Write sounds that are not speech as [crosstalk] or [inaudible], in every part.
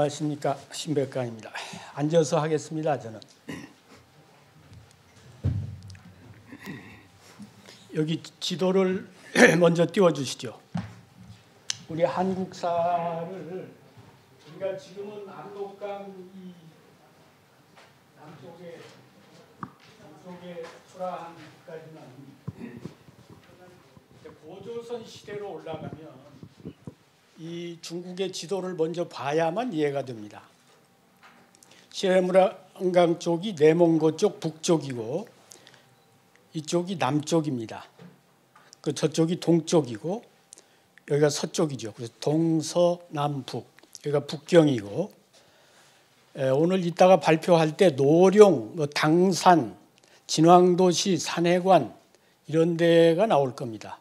안녕하십니까 신백강입니다. 앉아서 하겠습니다. 저는 여기 지도를 [clears throat] 먼저 띄워주시죠. 우리 한국사를 우리가 지금은 남독강 이 남쪽에 남쪽에 소라항까지만 고조선 시대로 올라가면 이 중국의 지도를 먼저 봐야만 이해가 됩니다. 시레무랑강 쪽이 내몽고 쪽 북쪽이고 이쪽이 남쪽입니다. 그 저쪽이 동쪽이고 여기가 서쪽이죠. 그래서 동서남북 여기가 북경이고 에, 오늘 이따가 발표할 때 노령, 뭐 당산, 진왕도시, 산해관 이런 데가 나올 겁니다.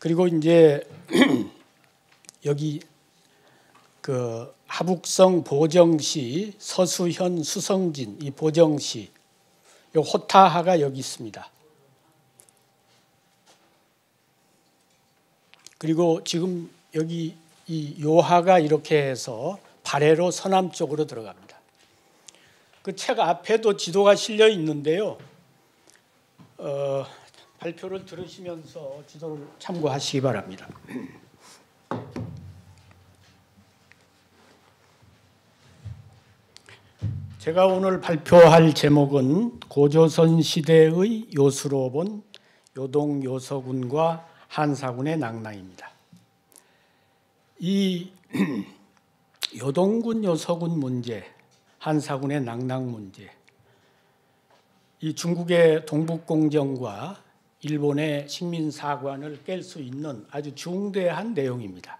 그리고 이제 [clears throat] 여기 그 하북성 보정시 서수현 수성진 이 보정시 요 호타하가 여기 있습니다. 그리고 지금 여기 이 요하가 이렇게 해서 발해로 서남쪽으로 들어갑니다. 그 책 앞에도 지도가 실려 있는데요. 어, 발표를 들으시면서 지도를 참고하시기 바랍니다. 제가 오늘 발표할 제목은 고조선 시대의 요수로 본 요동 요서군과 한사군의 낭랑입니다. 이 [clears throat] 요동군 요서군 문제, 한사군의 낭랑 문제, 이 중국의 동북공정과 일본의 식민사관을 깰 수 있는 아주 중대한 내용입니다.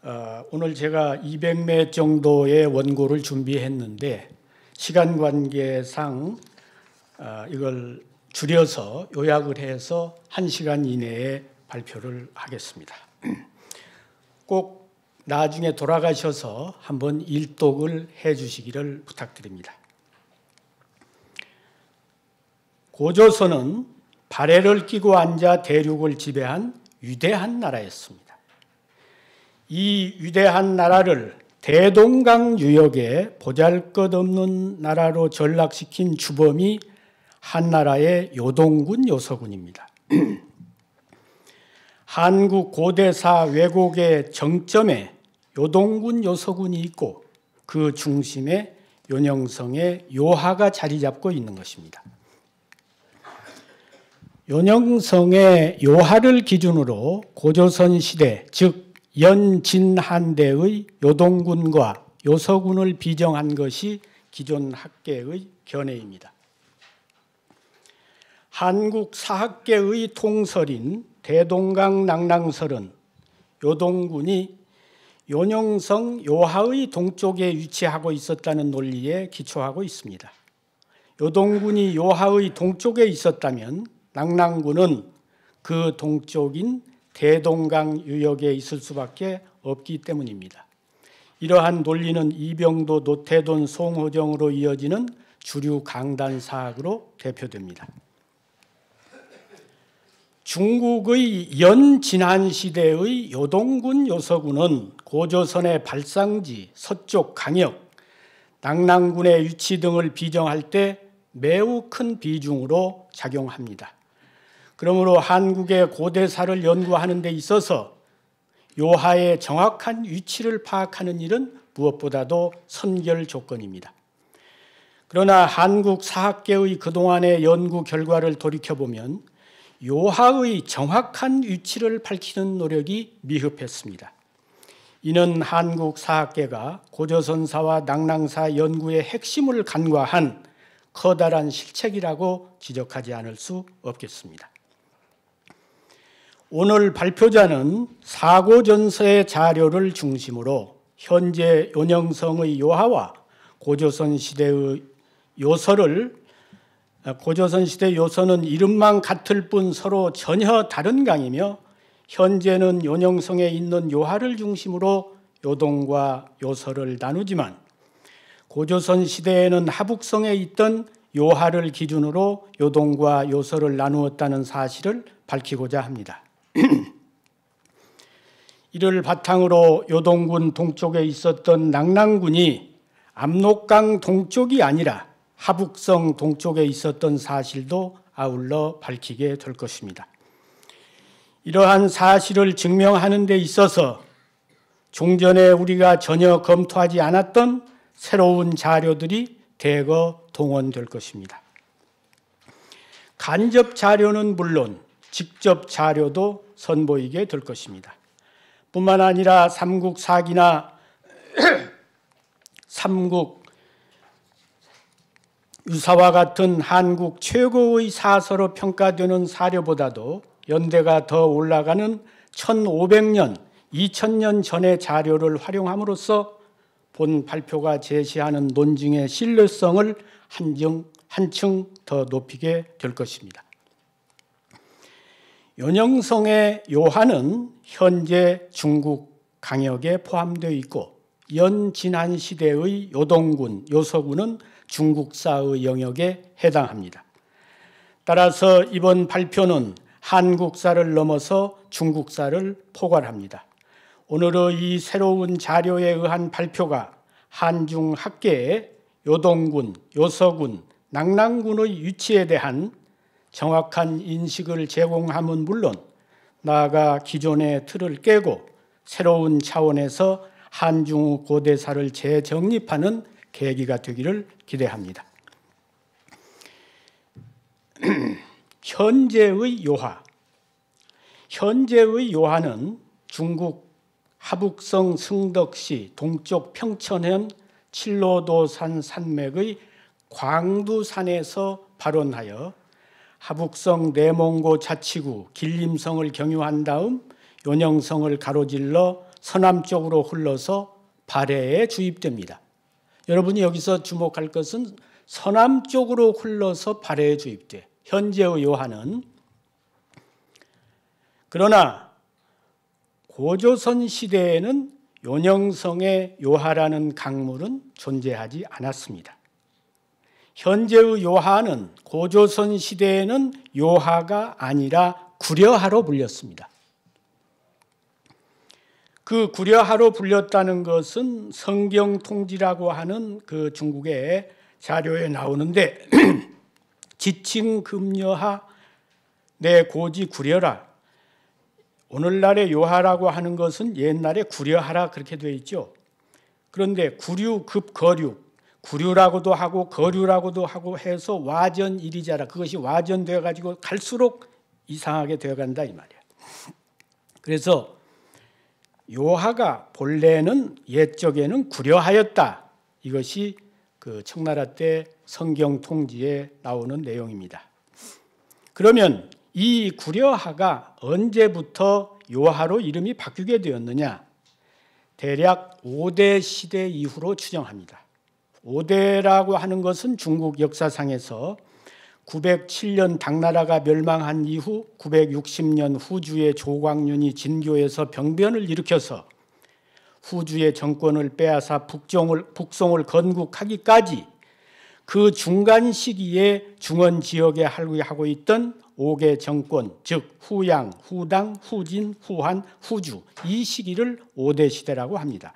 어, 오늘 제가 200매 정도의 원고를 준비했는데 시간 관계상 어, 이걸 줄여서 요약을 해서 1시간 이내에 발표를 하겠습니다. [clears throat] 꼭 나중에 돌아가셔서 한번 일독을 해 주시기를 부탁드립니다. 고조선은 발해를 끼고 앉아 대륙을 지배한 위대한 나라였습니다. 이 위대한 나라를 대동강 유역에 보잘것없는 나라로 전락시킨 주범이 한나라의 요동군 요서군입니다. [clears throat] 한국 고대사 왜곡의 정점에 요동군 요서군이 있고 그 중심에 요녕성의 요하가 자리 잡고 있는 것입니다. 요녕성의 요하를 기준으로 고조선 시대 즉 연진한대의 요동군과 요서군을 비정한 것이 기존 학계의 견해입니다. 한국 사학계의 통설인 대동강 낭랑설은 요동군이 요녕성 요하의 동쪽에 위치하고 있었다는 논리에 기초하고 있습니다. 요동군이 요하의 동쪽에 있었다면 낭랑군은 그 동쪽인 대동강 유역에 있을 수밖에 없기 때문입니다. 이러한 논리는 이병도, 노태돈, 송호정으로 이어지는 주류 강단 사학으로 대표됩니다. 중국의 연진한 시대의 요동군 요서군은 고조선의 발상지, 서쪽 강역, 낙랑군의 유치 등을 비정할 때 매우 큰 비중으로 작용합니다. 그러므로 한국의 고대사를 연구하는 데 있어서 요하의 정확한 위치를 파악하는 일은 무엇보다도 선결 조건입니다. 그러나 한국 사학계의 그동안의 연구 결과를 돌이켜보면 요하의 정확한 위치를 밝히는 노력이 미흡했습니다. 이는 한국 사학계가 고조선사와 낙랑사 연구의 핵심을 간과한 커다란 실책이라고 지적하지 않을 수 없겠습니다. 오늘 발표자는 사고전서의 자료를 중심으로 현재 요녕성의 요하와 고조선 시대의 요서를 고조선 시대 요서는 이름만 같을 뿐 서로 전혀 다른 강이며 현재는 요녕성에 있는 요하를 중심으로 요동과 요서를 나누지만 고조선 시대에는 하북성에 있던 요하를 기준으로 요동과 요서를 나누었다는 사실을 밝히고자 합니다. 이를 [clears throat] 바탕으로 요동군 동쪽에 있었던 낙랑군이 압록강 동쪽이 아니라 하북성 동쪽에 있었던 사실도 아울러 밝히게 될 것입니다. 이러한 사실을 증명하는 데 있어서 종전에 우리가 전혀 검토하지 않았던 새로운 자료들이 대거 동원될 것입니다. 간접 자료는 물론 직접 자료도 선보이게 될 것입니다. 뿐만 아니라 삼국 사기나 [clears throat] 삼국 유사와 같은 한국 최고의 사서로 평가되는 사료보다도 연대가 더 올라가는 1500년, 2000년 전의 자료를 활용함으로써 본 발표가 제시하는 논증의 신뢰성을 한층, 한층 더 높이게 될 것입니다. 연영성의 요한은 현재 중국 강역에 포함되어 있고 연진한 시대의 요동군, 요서군은 중국사의 영역에 해당합니다. 따라서 이번 발표는 한국사를 넘어서 중국사를 포괄합니다. 오늘의 이 새로운 자료에 의한 발표가 한중 학계의 요동군, 요서군, 낙랑군의 유치에 대한 정확한 인식을 제공함은 물론 나아가 기존의 틀을 깨고 새로운 차원에서 한중 고대사를 재정립하는 계기가 되기를 기대합니다. [clears throat] 현재의 요하 현재의 요하는 중국 하북성 승덕시 동쪽 평천현 칠로도산 산맥의 광두산에서 발원하여 하북성 내몽고 자치구 길림성을 경유한 다음 요녕성을 가로질러 서남쪽으로 흘러서 발해에 주입됩니다. 여러분이 여기서 주목할 것은 서남쪽으로 흘러서 발해에 주입돼 현재의 요한은 그러나 고조선 시대에는 요녕성의 요하라는 강물은 존재하지 않았습니다. 현재의 요하는 고조선 시대에는 요하가 아니라 구려하로 불렸습니다. 그 구려하로 불렸다는 것은 성경 통지라고 하는 그 중국의 자료에 나오는데 [clears throat] 지칭 금려하 내 고지 구려라 오늘날의 요하라고 하는 것은 옛날에 구려하라 그렇게 되어 있죠. 그런데 구류 급거류 구류라고도 하고 거류라고도 하고 해서 와전이리자라 그것이 와전되어 가지고 갈수록 이상하게 되어 간다 이 말이야. 그래서 요하가 본래는 옛적에는 구려하였다. 이것이 그 청나라 때 성경 통지에 나오는 내용입니다. 그러면 이 구려하가 언제부터 요하로 이름이 바뀌게 되었느냐? 대략 5대 시대 이후로 추정합니다. 5대라고 하는 것은 중국 역사상에서 907년 당나라가 멸망한 이후 960년 후주의 조광윤이 진교에서 병변을 일으켜서 후주의 정권을 빼앗아 북종을, 북송을 건국하기까지 그 중간 시기에 중원 지역에 할구하고 있던 5개 정권, 즉 후양, 후당, 후진, 후한, 후주 이 시기를 5대 시대라고 합니다.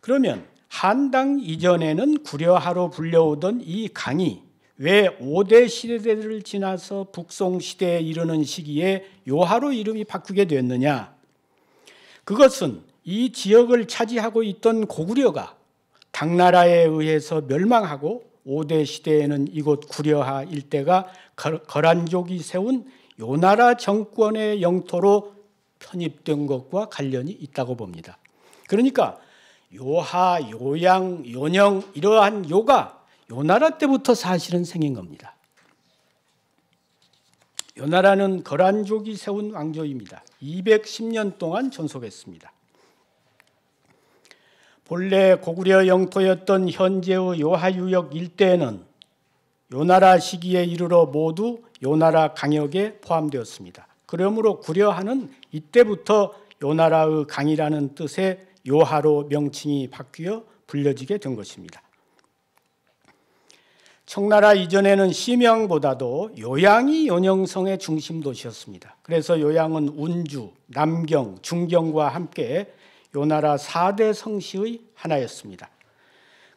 그러면 한당 이전에는 구려하로 불려오던 이 강이 왜 5대 시대를 지나서 북송 시대에 이르는 시기에 요하로 이름이 바꾸게 됐느냐? 그것은 이 지역을 차지하고 있던 고구려가 당나라에 의해서 멸망하고 5대 시대에는 이곳 구려하 일대가 거란족이 세운 요나라 정권의 영토로 편입된 것과 관련이 있다고 봅니다. 그러니까 요하, 요양, 요녕 이러한 요가 요나라 때부터 사실은 생긴 겁니다. 요나라는 거란족이 세운 왕조입니다. 210년 동안 존속했습니다. 본래 고구려 영토였던 현재의 요하유역 일대에는 요나라 시기에 이르러 모두 요나라 강역에 포함되었습니다. 그러므로 구려하는 이때부터 요나라의 강이라는 뜻의 요하로 명칭이 바뀌어 불려지게 된 것입니다. 청나라 이전에는 심양보다도 요양이 연영성의 중심 도시였습니다. 그래서 요양은 운주, 남경, 중경과 함께 요나라 4대 성시의 하나였습니다.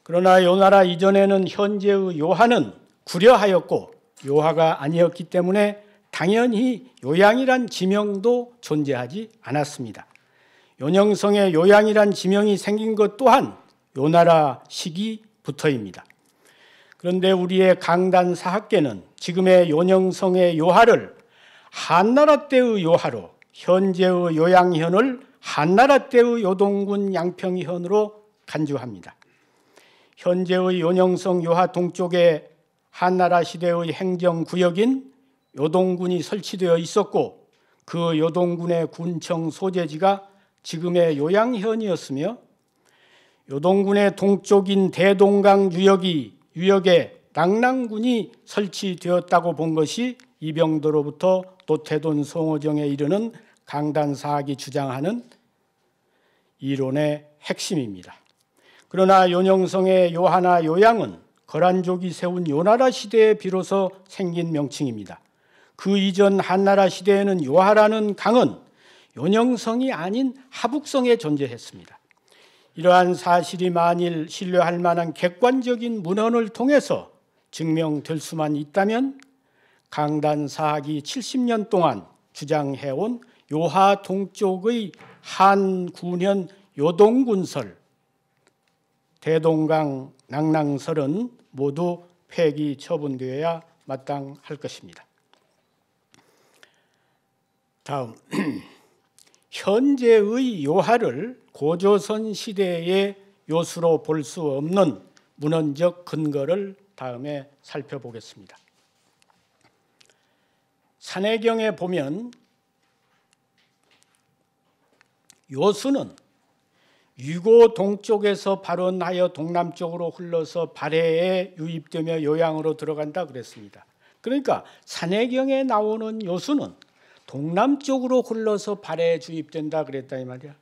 그러나 요나라 이전에는 현재의 요하는 구려하였고 요하가 아니었기 때문에 당연히 요양이란 지명도 존재하지 않았습니다. 연영성의 요양이란 지명이 생긴 것 또한 요나라 시기부터입니다. 그런데 우리의 강단 사학계는 지금의 요영성의 요하를 한나라 때의 요하로 현재의 요양현을 한나라 때의 요동군 양평현으로 간주합니다. 현재의 요영성 요하 동쪽에 한나라 시대의 행정구역인 요동군이 설치되어 있었고 그 요동군의 군청 소재지가 지금의 요양현이었으며 요동군의 동쪽인 대동강 유역이 유역에 낙랑군이 설치되었다고 본 것이 이병도로부터 도태돈 송호정에 이르는 강단사학이 주장하는 이론의 핵심입니다. 그러나 요녕성의 요하나 요양은 거란족이 세운 요나라 시대에 비로소 생긴 명칭입니다. 그 이전 한나라 시대에는 요하라는 강은 연형성이 아닌 하북성에 존재했습니다. 이러한 사실이 만일 신뢰할 만한 객관적인 문헌을 통해서 증명될 수만 있다면 강단 사학이 70년 동안 주장해온 요하 동쪽의 한군현 요동군설, 대동강 낙랑설은 모두 폐기 처분되어야 마땅할 것입니다. 다음 [clears throat] 현재의 요하를 고조선 시대의 요수로 볼 수 없는 문헌적 근거를 다음에 살펴보겠습니다. 산해경에 보면 요수는 유고 동쪽에서 발원하여 동남쪽으로 흘러서 발해에 유입되며 요양으로 들어간다 그랬습니다. 그러니까 산해경에 나오는 요수는 동남쪽으로 흘러서 발에 주입된다 그랬다 이 말이야.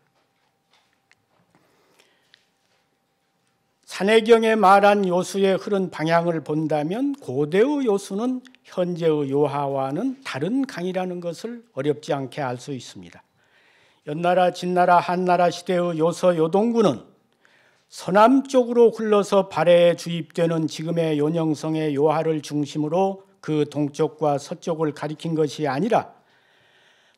산해경에 말한 요수의 흐른 방향을 본다면 고대의 요수는 현재의 요하와는 다른 강이라는 것을 어렵지 않게 알 수 있습니다. 연나라, 진나라, 한나라 시대의 요서 요동구는 서남쪽으로 흘러서 발해에 주입되는 지금의 요녕성의 요하를 중심으로 그 동쪽과 서쪽을 가리킨 것이 아니라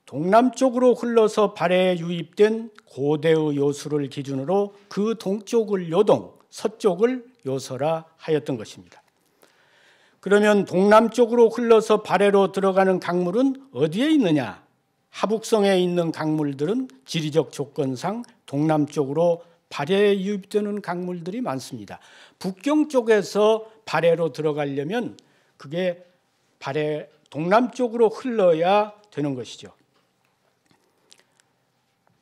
동남쪽으로 흘러서 발해에 유입된 고대의 요수를 기준으로 그 동쪽을 요동, 서쪽을 요서라 하였던 것입니다. 그러면 동남쪽으로 흘러서 발해로 들어가는 강물은 어디에 있느냐? 하북성에 있는 강물들은 지리적 조건상 동남쪽으로 발해에 유입되는 강물들이 많습니다. 북경 쪽에서 발해로 들어가려면 그게 발해 동남쪽으로 흘러야 되는 것이죠.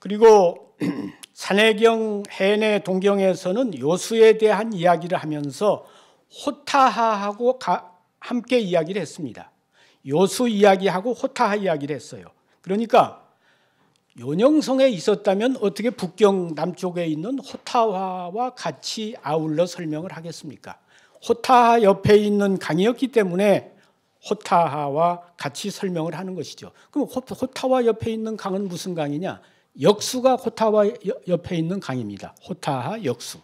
그리고 [clears throat] 산해경 해내 동경에서는 요수에 대한 이야기를 하면서 호타하하고 함께 이야기를 했습니다. 요수 이야기하고 호타하 이야기를 했어요. 그러니까 연영성에 있었다면 어떻게 북경 남쪽에 있는 호타하와 같이 아울러 설명을 하겠습니까? 호타하 옆에 있는 강이었기 때문에 호타하와 같이 설명을 하는 것이죠. 그럼 호타와 옆에 있는 강은 무슨 강이냐? 역수가 호타와 옆에 있는 강입니다. 호타하 역수.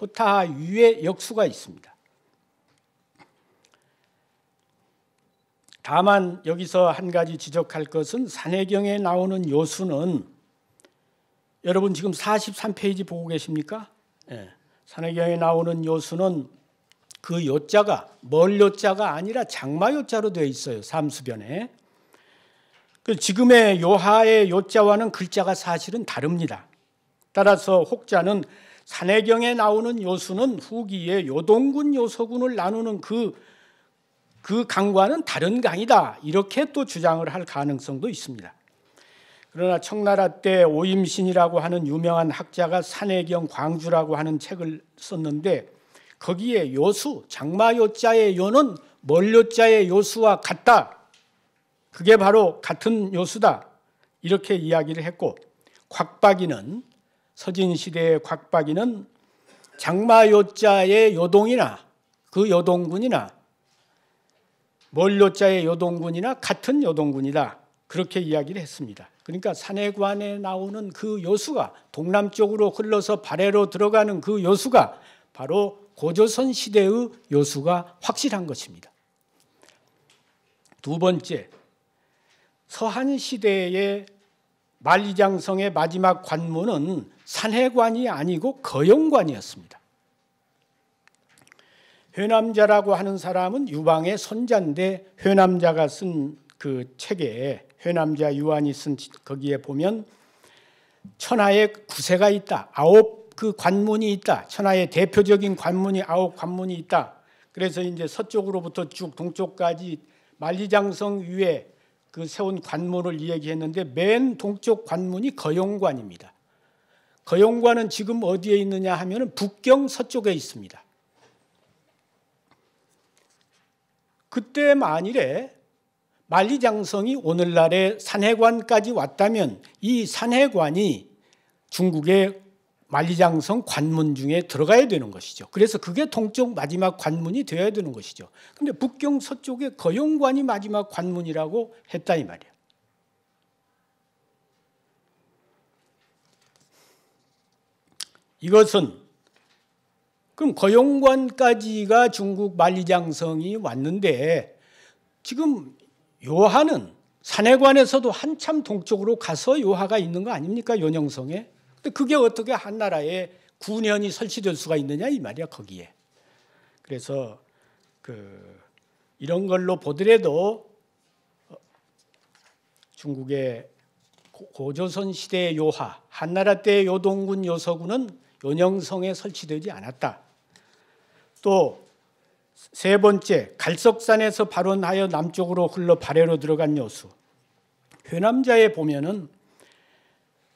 호타하 위에 역수가 있습니다. 다만 여기서 한 가지 지적할 것은 산해경에 나오는 요수는 여러분 지금 43페이지 보고 계십니까? 예. 산해경에 나오는 요수는 그 요자가 멀 요자가 아니라 장마 요자로 되어 있어요. 삼수변에. 그 지금의 요하의 요자와는 글자가 사실은 다릅니다. 따라서 혹자는 산해경에 나오는 요수는 후기에 요동군 요서군을 나누는 그, 그 강과는 다른 강이다 이렇게 또 주장을 할 가능성도 있습니다. 그러나 청나라 때 오임신이라고 하는 유명한 학자가 산해경 광주라고 하는 책을 썼는데 거기에 요수 장마요자의 요는 멀요자의 요수와 같다 그게 바로 같은 요수다. 이렇게 이야기를 했고 곽박이는 서진 시대의 곽박이는 장마요자의 요동이나 그 요동군이나 멀요자의 요동군이나 같은 요동군이다. 그렇게 이야기를 했습니다. 그러니까 산해관에 나오는 그 요수가 동남쪽으로 흘러서 발해로 들어가는 그 요수가 바로 고조선 시대의 요수가 확실한 것입니다. 두 번째, 서한 시대의 만리장성의 마지막 관문은 산해관이 아니고 거영관이었습니다. 회남자라고 하는 사람은 유방의 손자인데 회남자가 쓴 그 책에 회남자 유한이 쓴 거기에 보면 천하에 구세가 있다. 아홉 그 관문이 있다. 천하의 대표적인 관문이 아홉 관문이 있다. 그래서 이제 서쪽으로부터 쭉 동쪽까지 만리장성 위에 그 세운 관문을 이야기했는데 맨 동쪽 관문이 거용관입니다. 거용관은 지금 어디에 있느냐 하면 북경 서쪽에 있습니다. 그때 만일에 만리장성이 오늘날의 산해관까지 왔다면 이 산해관이 중국의 만리장성 관문 중에 들어가야 되는 것이죠. 그래서 그게 동쪽 마지막 관문이 되어야 되는 것이죠. 근데 북경 서쪽에 거용관이 마지막 관문이라고 했다 이말이에요 이것은 그럼 거용관까지가 중국 만리장성이 왔는데 지금 요하는 산해관에서도 한참 동쪽으로 가서 요하가 있는 거 아닙니까? 연영성에 근데 그게 어떻게 한 나라에 9년이 설치될 수가 있느냐 이 말이야 거기에. 그래서 그 이런 걸로 보더라도 어, 중국의 고조선 시대의 요하, 한나라 때 요동군 요서군은 연영성에 설치되지 않았다. 또 세 번째, 갈석산에서 발원하여 남쪽으로 흘러 발해로 들어간 요수. 회남자에 보면은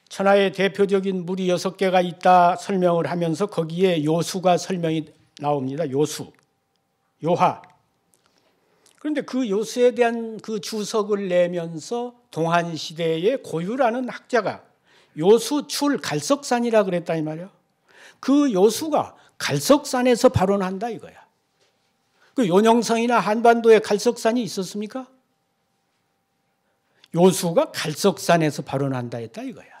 천하의 대표적인 물이 여섯 개가 있다 설명을 하면서 거기에 요수가 설명이 나옵니다. 요수, 요하. 그런데 그 요수에 대한 그 주석을 내면서 동한 시대의 고유라는 학자가 요수출 갈석산이라 그랬다 이 말이야. 그 요수가 갈석산에서 발원한다 이거야. 그 요녕성이나 한반도에 갈석산이 있었습니까? 요수가 갈석산에서 발원한다 했다 이거야.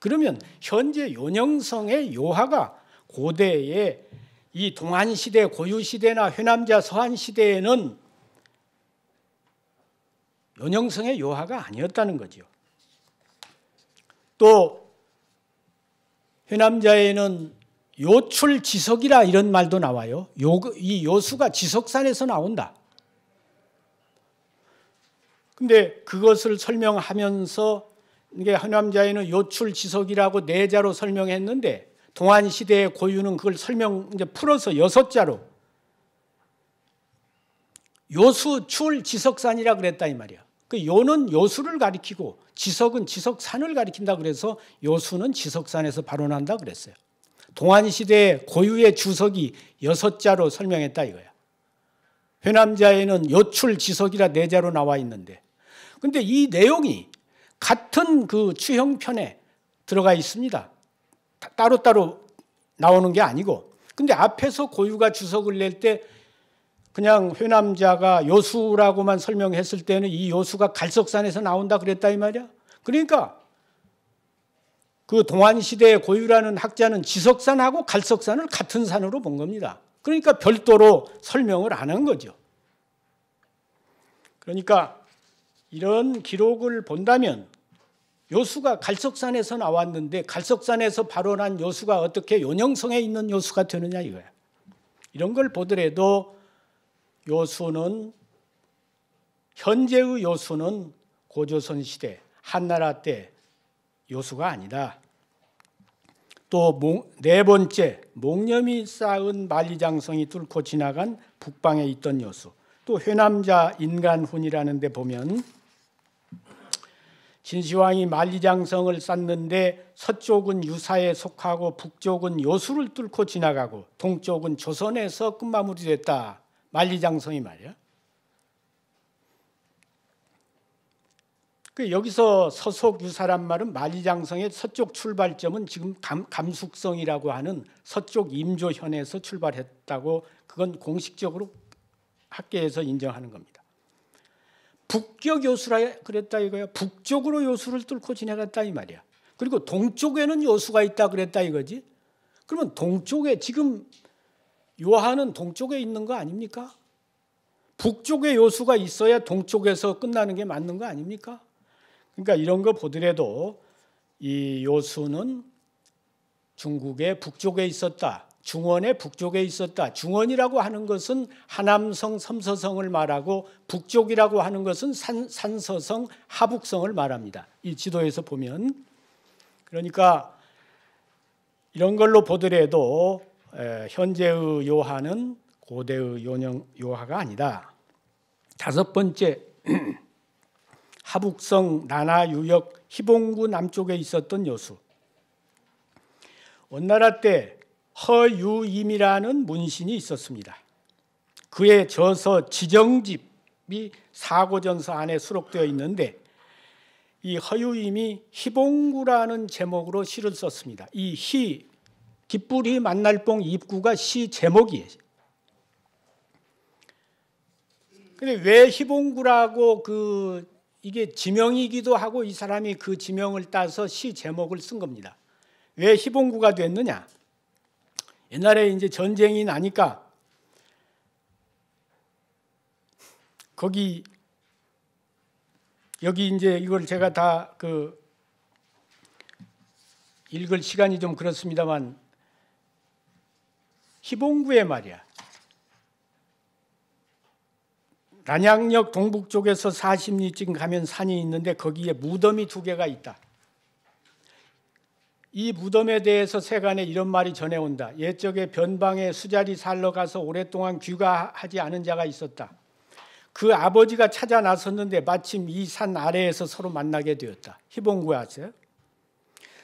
그러면 현재 요녕성의 요하가 고대에이 동한 시대, 고유 시대나 회남자 서한 시대에는 요녕성의 요하가 아니었다는 거지요. 또 회남자에는 요출지석이라 이런 말도 나와요. 요, 이 요수가 지석산에서 나온다. 근데 그것을 설명하면서 이게 한남자에는 요출지석이라고 네 자로 설명했는데 동안 시대의 고유는 그걸 설명 이제 풀어서 여섯 자로 요수 출지석산이라 그랬다 이 말이야. 그 요는 요수를 가리키고 지석은 지석산을 가리킨다 그래서 요수는 지석산에서 발원한다 그랬어요. 동안 시대의 고유의 주석이 여섯 자로 설명했다 이거야. 회남자에는 요출지석이라 네 자로 나와 있는데 근데 이 내용이 같은 그 추형편에 들어가 있습니다. 따로따로 나오는 게 아니고. 근데 앞에서 고유가 주석을 낼 때 그냥 회남자가 요수라고만 설명했을 때는 이 요수가 갈석산에서 나온다 그랬다 이 말이야. 그러니까 그 동안시대의 고유라는 학자는 지석산하고 갈석산을 같은 산으로 본 겁니다. 그러니까 별도로 설명을 안 한 거죠. 그러니까 이런 기록을 본다면 요수가 갈석산에서 나왔는데 갈석산에서 발원한 요수가 어떻게 요녕성에 있는 요수가 되느냐 이거야. 이런 걸 보더라도 요수는 현재의 요수는 고조선 시대 한나라 때 요수가 아니다. 또 네 번째 목념이 쌓은 만리장성이 뚫고 지나간 북방에 있던 요수. 또 회남자 인간훈이라는 데 보면 진시황이 만리장성을 쌓는데 서쪽은 유사에 속하고 북쪽은 요수를 뚫고 지나가고 동쪽은 조선에서 끝마무리됐다. 만리장성이 말이야. 그 여기서 서속 유사란 말은 만리장성의 서쪽 출발점은 지금 감, 감숙성이라고 하는 서쪽 임조현에서 출발했다고 그건 공식적으로 학계에서 인정하는 겁니다. 북격 요수라 그랬다 이거야. 북쪽으로 요수를 뚫고 지나갔다 이 말이야. 그리고 동쪽에는 요수가 있다 그랬다 이거지. 그러면 동쪽에 지금 요한은 동쪽에 있는 거 아닙니까? 북쪽에 요수가 있어야 동쪽에서 끝나는 게 맞는 거 아닙니까? 그러니까 이런 거 보더라도 이 요수는 중국의 북쪽에 있었다. 중원의 북쪽에 있었다. 중원이라고 하는 것은 하남성, 섬서성을 말하고 북쪽이라고 하는 것은 산, 산서성, 하북성을 말합니다. 이 지도에서 보면 그러니까 이런 걸로 보더라도 현재의 요하는 고대의 요령 요하가 아니다. 다섯 번째 [clears throat] 하북성 나나 유역 희봉구 남쪽에 있었던 요수. 원나라 때 허유임이라는 문신이 있었습니다. 그의 저서 지정집이 사고전서 안에 수록되어 있는데 이 허유임이 희봉구라는 제목으로 시를 썼습니다. 이 희, 깃불이 만날 뽕 입구가 시 제목이에요. 근데 왜 희봉구라고 그 이게 지명이기도 하고 이 사람이 그 지명을 따서 시 제목을 쓴 겁니다. 왜 희봉구가 됐느냐? 옛날에 이제 전쟁이 나니까 거기 여기 이제 이걸 제가 다 그 읽을 시간이 좀 그렇습니다만 희봉구에 말이야. 난양역 동북쪽에서 40리쯤 가면 산이 있는데 거기에 무덤이 두 개가 있다. 이 무덤에 대해서 세간에 이런 말이 전해온다. 옛적에 변방에 수자리 살러 가서 오랫동안 귀가하지 않은 자가 있었다. 그 아버지가 찾아 나섰는데 마침 이 산 아래에서 서로 만나게 되었다. 히본구 아세요?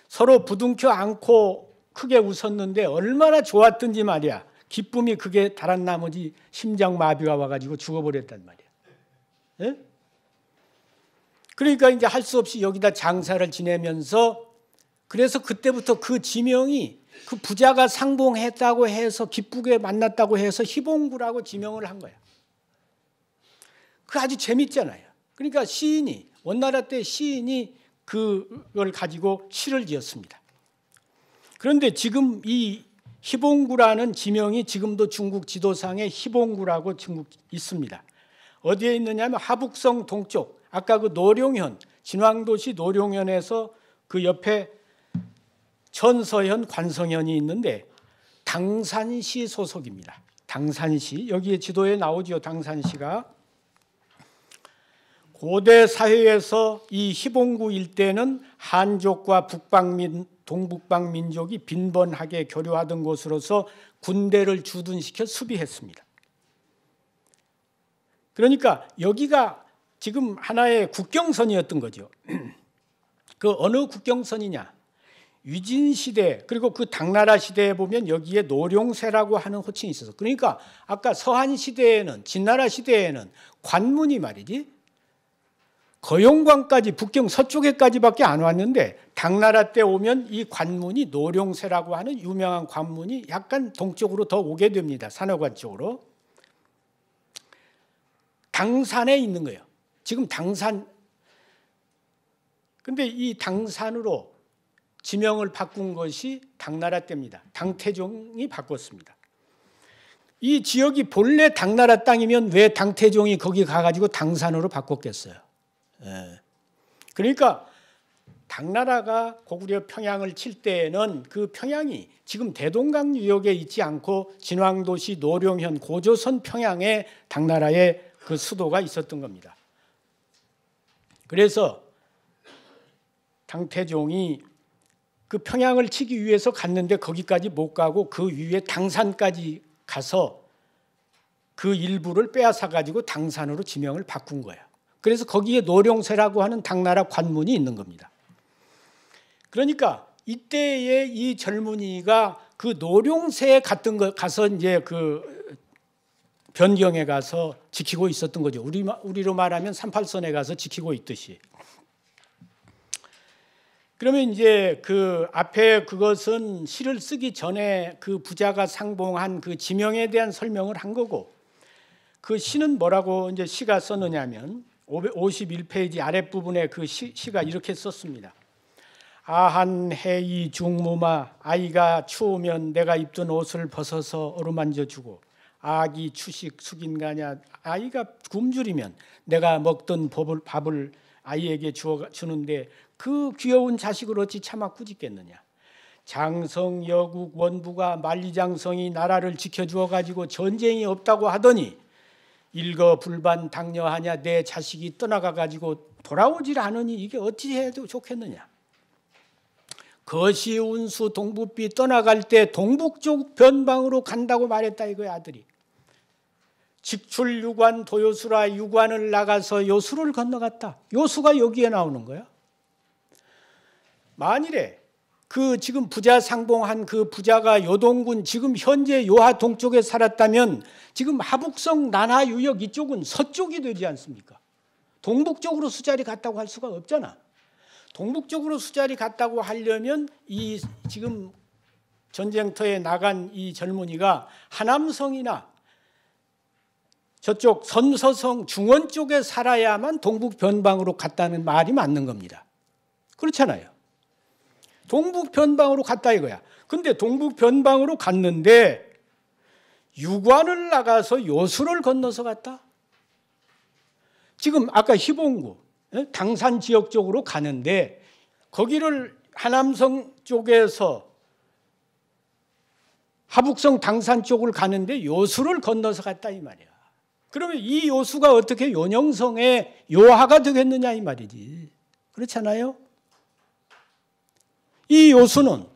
서로 부둥켜 안고 크게 웃었는데 얼마나 좋았던지 말이야. 기쁨이 그게 달한 나머지 심장 마비가 와가지고 죽어버렸단 말이야. 예? 그러니까 이제 할 수 없이 여기다 장사를 지내면서 그래서 그때부터 그 지명이 그 부자가 상봉했다고 해서 기쁘게 만났다고 해서 희봉구라고 지명을 한 거야. 그 아주 재밌잖아요. 그러니까 시인이 원나라 때 시인이 그걸 가지고 시를 지었습니다. 그런데 지금 이 희봉구라는 지명이 지금도 중국 지도상에 희봉구라고 중국 있습니다. 어디에 있느냐면 하북성 동쪽 아까 그 노룡현 진왕도시 노룡현에서 그 옆에 전서현 관성현이 있는데 당산시 소속입니다. 당산시 여기에 지도에 나오죠. 당산시가 고대 사회에서 이 희봉구 일대는 한족과 북방 민 동북방 민족이 빈번하게 교류하던 곳으로서 군대를 주둔시켜 수비했습니다. 그러니까 여기가 지금 하나의 국경선이었던 거죠. [clears throat] 그 어느 국경선이냐? 위진 시대 그리고 그 당나라 시대에 보면 여기에 노룡세라고 하는 호칭이 있어서 그러니까 아까 서한 시대에는 진나라 시대에는 관문이 말이지 거용관까지 북경 서쪽에까지밖에 안 왔는데 당나라 때 오면 이 관문이 노룡세라고 하는 유명한 관문이 약간 동쪽으로 더 오게 됩니다. 산호관 쪽으로. 당산에 있는 거예요. 지금 당산 근데 이 당산으로 지명을 바꾼 것이 당나라 때입니다. 당태종이 바꿨습니다. 이 지역이 본래 당나라 땅이면 왜 당태종이 거기 가가지고 당산으로 바꿨겠어요? 예. 그러니까 당나라가 고구려 평양을 칠 때에는 그 평양이 지금 대동강 유역에 있지 않고 진왕도시 노령현 고조선 평양에 당나라의 그 수도가 있었던 겁니다. 그래서 당태종이 그 평양을 치기 위해서 갔는데 거기까지 못 가고 그 위에 당산까지 가서 그 일부를 빼앗아 가지고 당산으로 지명을 바꾼 거예요. 그래서 거기에 노룡세라고 하는 당나라 관문이 있는 겁니다. 그러니까 이때에 이 젊은이가 그 노룡세에 갔던 거 가서 이제 그 변경에 가서 지키고 있었던 거죠. 우리 우리로 말하면 삼팔선에 가서 지키고 있듯이. 그러면 이제 그 앞에 그것은 시를 쓰기 전에 그 부자가 상봉한 그 지명에 대한 설명을 한 거고 그 시는 뭐라고 이제 시가 썼느냐면 51페이지 아랫부분에 그 시, 가 이렇게 썼습니다. 아 한 해이 중무마 아이가 추우면 내가 입던 옷을 벗어서 어루만져 주고 아기 추식 숙인가냐 아이가 굶주리면 내가 먹던 밥을 아이에게 주어 주는데 그 귀여운 자식을 어찌 차마 꾸짖겠느냐. 장성 여국 원부가 만리장성이 나라를 지켜주어 가지고 전쟁이 없다고 하더니 일거 불반 당녀하냐 내 자식이 떠나가 가지고 돌아오질 않으니 이게 어찌 해도 좋겠느냐. 거시 운수 동북비 떠나갈 때 동북쪽 변방으로 간다고 말했다 이거야 아들이. 직출 유관 도요수라 유관을 나가서 요수를 건너갔다. 요수가 여기에 나오는 거야. 만일에 그 지금 부자 상봉한 그 부자가 요동군 지금 현재 요하 동쪽에 살았다면 지금 하북성 난하 유역 이쪽은 서쪽이 되지 않습니까? 동북쪽으로 수자리 갔다고 할 수가 없잖아. 동북쪽으로 수자리 갔다고 하려면 이 지금 전쟁터에 나간 이 젊은이가 하남성이나 저쪽 선서성 중원 쪽에 살아야만 동북 변방으로 갔다는 말이 맞는 겁니다. 그렇잖아요. 동북 변방으로 갔다 이거야. 근데 동북 변방으로 갔는데 유관을 나가서 요수를 건너서 갔다. 지금 아까 희봉구 예? 당산 지역 쪽으로 가는데 거기를 하남성 쪽에서 하북성 당산 쪽을 가는데 요수를 건너서 갔다 이 말이야. 그러면 이 요수가 어떻게 요녕성의 요하가 되겠느냐 이 말이지. 그렇잖아요. 이 요수는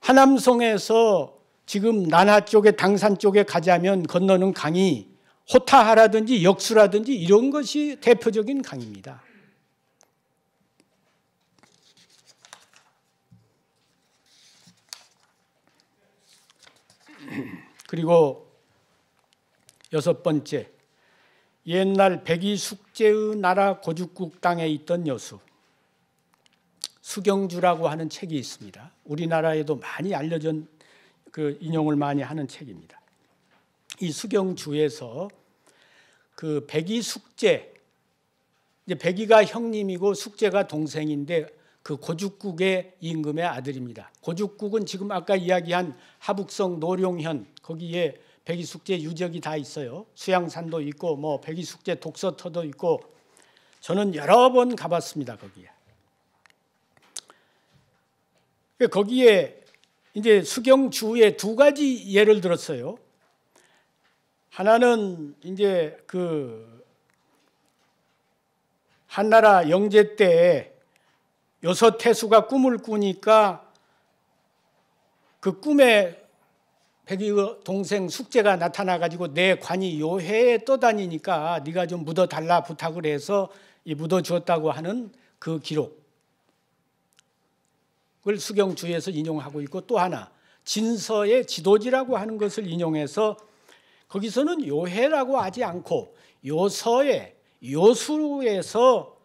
하남성에서 지금 나나 쪽에 당산 쪽에 가자면 건너는 강이 호타하라든지 역수라든지 이런 것이 대표적인 강입니다. [clears throat] 그리고 여섯 번째, 옛날 백이 숙제의 나라 고죽국 땅에 있던 여수. 수경주라고 하는 책이 있습니다. 우리나라에도 많이 알려진 그 인용을 많이 하는 책입니다. 이 수경주에서 그 백이 숙제 이제 백이가 형님이고 숙제가 동생인데 그 고죽국의 임금의 아들입니다. 고죽국은 지금 아까 이야기한 하북성 노룡현 거기에 백이 숙제 유적이 다 있어요. 수양산도 있고 뭐 백이 숙제 독서터도 있고 저는 여러 번 가봤습니다 거기에. 그 거기에 이제 수경주의 두 가지 예를 들었어요. 하나는 이제 그 한나라 영제 때 여섯 태수가 꿈을 꾸니까 그 꿈에 백의 동생 숙제가 나타나 가지고 내 관이 요해에 떠다니니까 네가 좀 묻어 달라 부탁을 해서 이 묻어 주었다고 하는 그 기록. 을 수경주에서 인용하고 있고 또 하나 진서의 지도지라고 하는 것을 인용해서 거기서는 요해라고 하지 않고 요서의 요수에서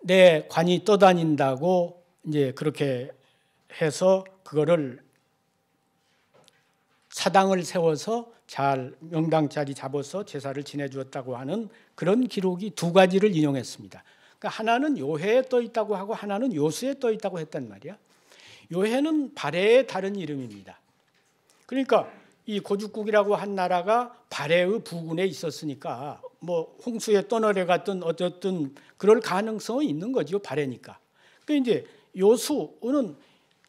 내 관이 떠다닌다고 이제 그렇게 해서 그거를 사당을 세워서 잘 명당 자리 잡아서 제사를 지내주었다고 하는 그런 기록이 두 가지를 인용했습니다. 그러니까 하나는 요해에 떠 있다고 하고 하나는 요수에 떠 있다고 했단 말이야. 요해는 발해의 다른 이름입니다. 그러니까 이 고죽국이라고 한 나라가 발해의 부근에 있었으니까 뭐 홍수에 떠내려갔든 어쨌든 그럴 가능성은 있는 거죠 발해니까. 그러니까 이제 요수는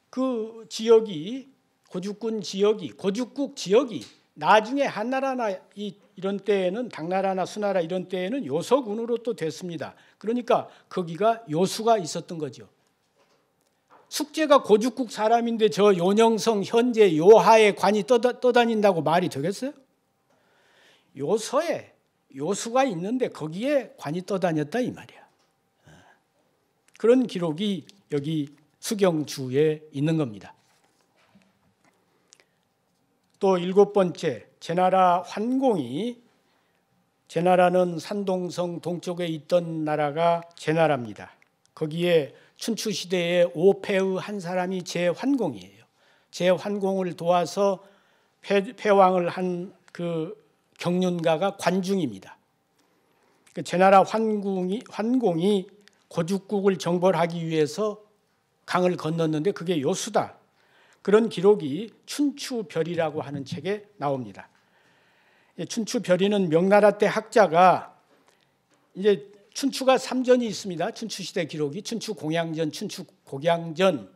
그 지역이 고죽군 지역이 고죽국 지역이 나중에 한나라나 이, 이런 때에는 당나라나 수나라 이런 때에는 요서군으로 또 됐습니다. 그러니까 거기가 요수가 있었던 거죠. 숙제가 고죽국 사람인데 저 요녕성 현재 요하의 관이 떠다, 떠다닌다고 말이 되겠어요? 요서에 요수가 있는데 거기에 관이 떠다녔다 이 말이야. 그런 기록이 여기 수경주에 있는 겁니다. 또 일곱 번째, 제나라 환공이 제 나라는 산동성 동쪽에 있던 나라가 제 나라입니다. 거기에 춘추 시대에 오패의 한 사람이 제 환공이에요. 제 환공을 도와서 패, 왕을 한 그 경륜가가 관중입니다. 그 제 나라 환궁이, 환공이 고죽국을 정벌하기 위해서 강을 건넜는데 그게 요수다. 그런 기록이 춘추별이라고 하는 책에 나옵니다. 춘추 별이는 명나라 때 학자가 이제 춘추가 삼전이 있습니다. 춘추 시대 기록이 춘추 공양전, 춘추 고양전,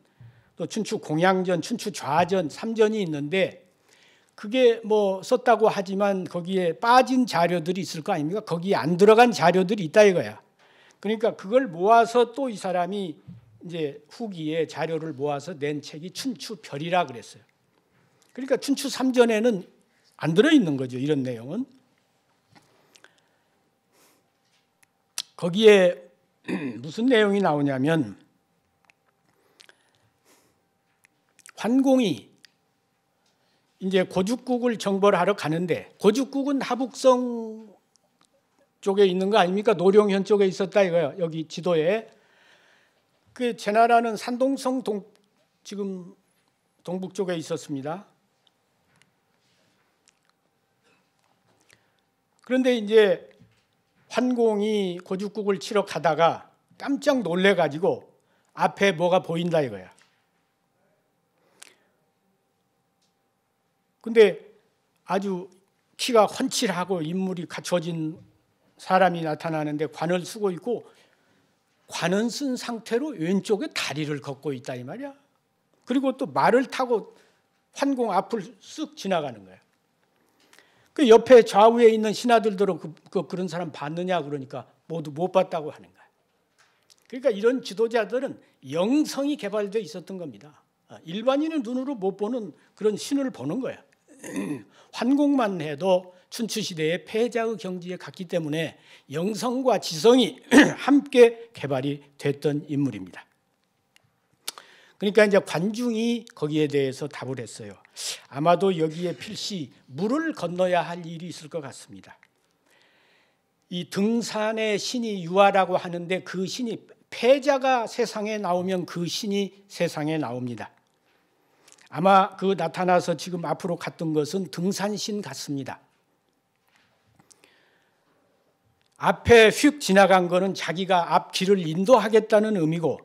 또 춘추 공양전, 춘추 좌전 삼전이 있는데 그게 뭐 썼다고 하지만 거기에 빠진 자료들이 있을 거 아닙니까? 거기에 안 들어간 자료들이 있다 이거야. 그러니까 그걸 모아서 또 이 사람이 이제 후기에 자료를 모아서 낸 책이 춘추별이라 그랬어요. 그러니까 춘추 삼전에는 안 들어있는 거죠. 이런 내용은. 거기에 [clears throat] 무슨 내용이 나오냐면 환공이 이제 고죽국을 정벌하러 가는데 고죽국은 하북성 쪽에 있는 거 아닙니까? 노룡현 쪽에 있었다 이거요. 여기 지도에 그 제나라는 산동성 동 지금 동북 쪽에 있었습니다. 그런데 이제 환공이 고죽국을 치러 가다가 깜짝 놀래 가지고 앞에 뭐가 보인다 이거야. 근데 아주 키가 헌칠하고 인물이 갖춰진 사람이 나타나는데 관을 쓰고 있고 관은 쓴 상태로 왼쪽에 다리를 걷고 있다 이 말이야. 그리고 또 말을 타고 환공 앞을 쓱 지나가는 거야. 그 옆에 좌우에 있는 신하들들은 그, 그 그런 사람 봤느냐 그러니까 모두 못 봤다고 하는 거예요. 그러니까 이런 지도자들은 영성이 개발되어 있었던 겁니다. 아, 일반인은 눈으로 못 보는 그런 신을 보는 거야. [clears throat] 환공만 해도 춘추시대의 패자의 경지에 갔기 때문에 영성과 지성이 [clears throat] 함께 개발이 됐던 인물입니다. 그러니까 이제 관중이 거기에 대해서 답을 했어요. 아마도 여기에 필시 물을 건너야 할 일이 있을 것 같습니다. 이 등산의 신이 유아라고 하는데 그 신이 패자가 세상에 나오면 그 신이 세상에 나옵니다. 아마 그 나타나서 지금 앞으로 갔던 것은 등산신 같습니다. 앞에 휙 지나간 것은 자기가 앞 길을 인도하겠다는 의미고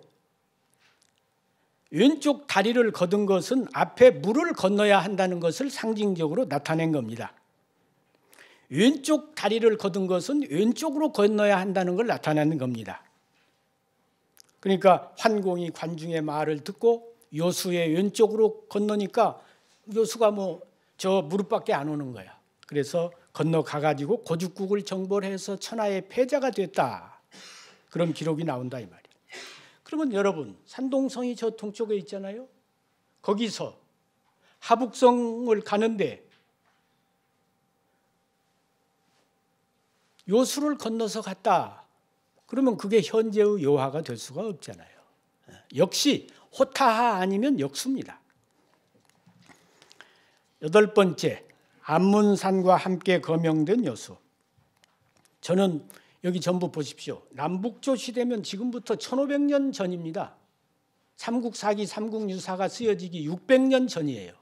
왼쪽 다리를 걷은 것은 앞에 물을 건너야 한다는 것을 상징적으로 나타낸 겁니다. 왼쪽 다리를 걷은 것은 왼쪽으로 건너야 한다는 걸 나타내는 겁니다. 그러니까 환공이 관중의 말을 듣고 요수의 왼쪽으로 건너니까 요수가 뭐 저 무릎밖에 안 오는 거야. 그래서 건너가 가지고 고죽국을 정벌해서 천하의 패자가 됐다. 그런 기록이 나온다 이 말이야. 그러면 여러분 산동성이 저 동쪽에 있잖아요. 거기서 하북성을 가는데 요수를 건너서 갔다. 그러면 그게 현재의 요하가 될 수가 없잖아요. 역시 호타하 아니면 역수입니다. 여덟 번째, 안문산과 함께 거명된 요수 저는 여기 전부 보십시오. 남북조 시대면 지금부터 1500년 전입니다. 삼국사기, 삼국유사가 쓰여지기 600년 전이에요.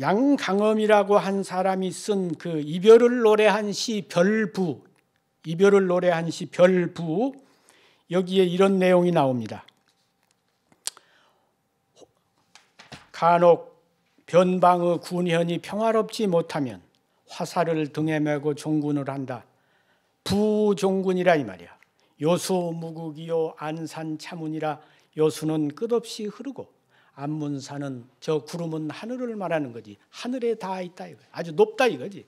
양강엄이라고 한 사람이 쓴 그 이별을 노래한 시 별부, 이별을 노래한 시 별부, 여기에 이런 내용이 나옵니다. 간혹 변방의 군현이 평화롭지 못하면 화살을 등에 메고 종군을 한다. 부종군이라 이 말이야. 요수 무국이요 안산 차문이라 요수는 끝없이 흐르고 안문산은 저 구름은 하늘을 말하는 거지 하늘에 다 있다 이거 아주 높다 이거지.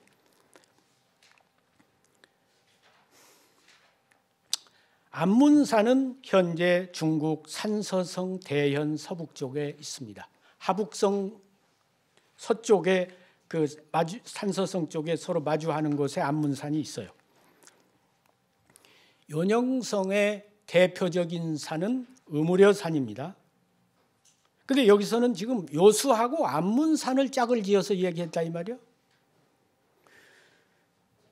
안문산은 현재 중국 산서성 대현 서북쪽에 있습니다. 하북성 서쪽에 그 마주, 산서성 쪽에 서로 마주하는 곳에 안문산이 있어요. 연영성의 대표적인 산은 음우려산입니다. 근데 여기서는 지금 요수하고 안문산을 짝을 지어서 이야기했다 이 말이요.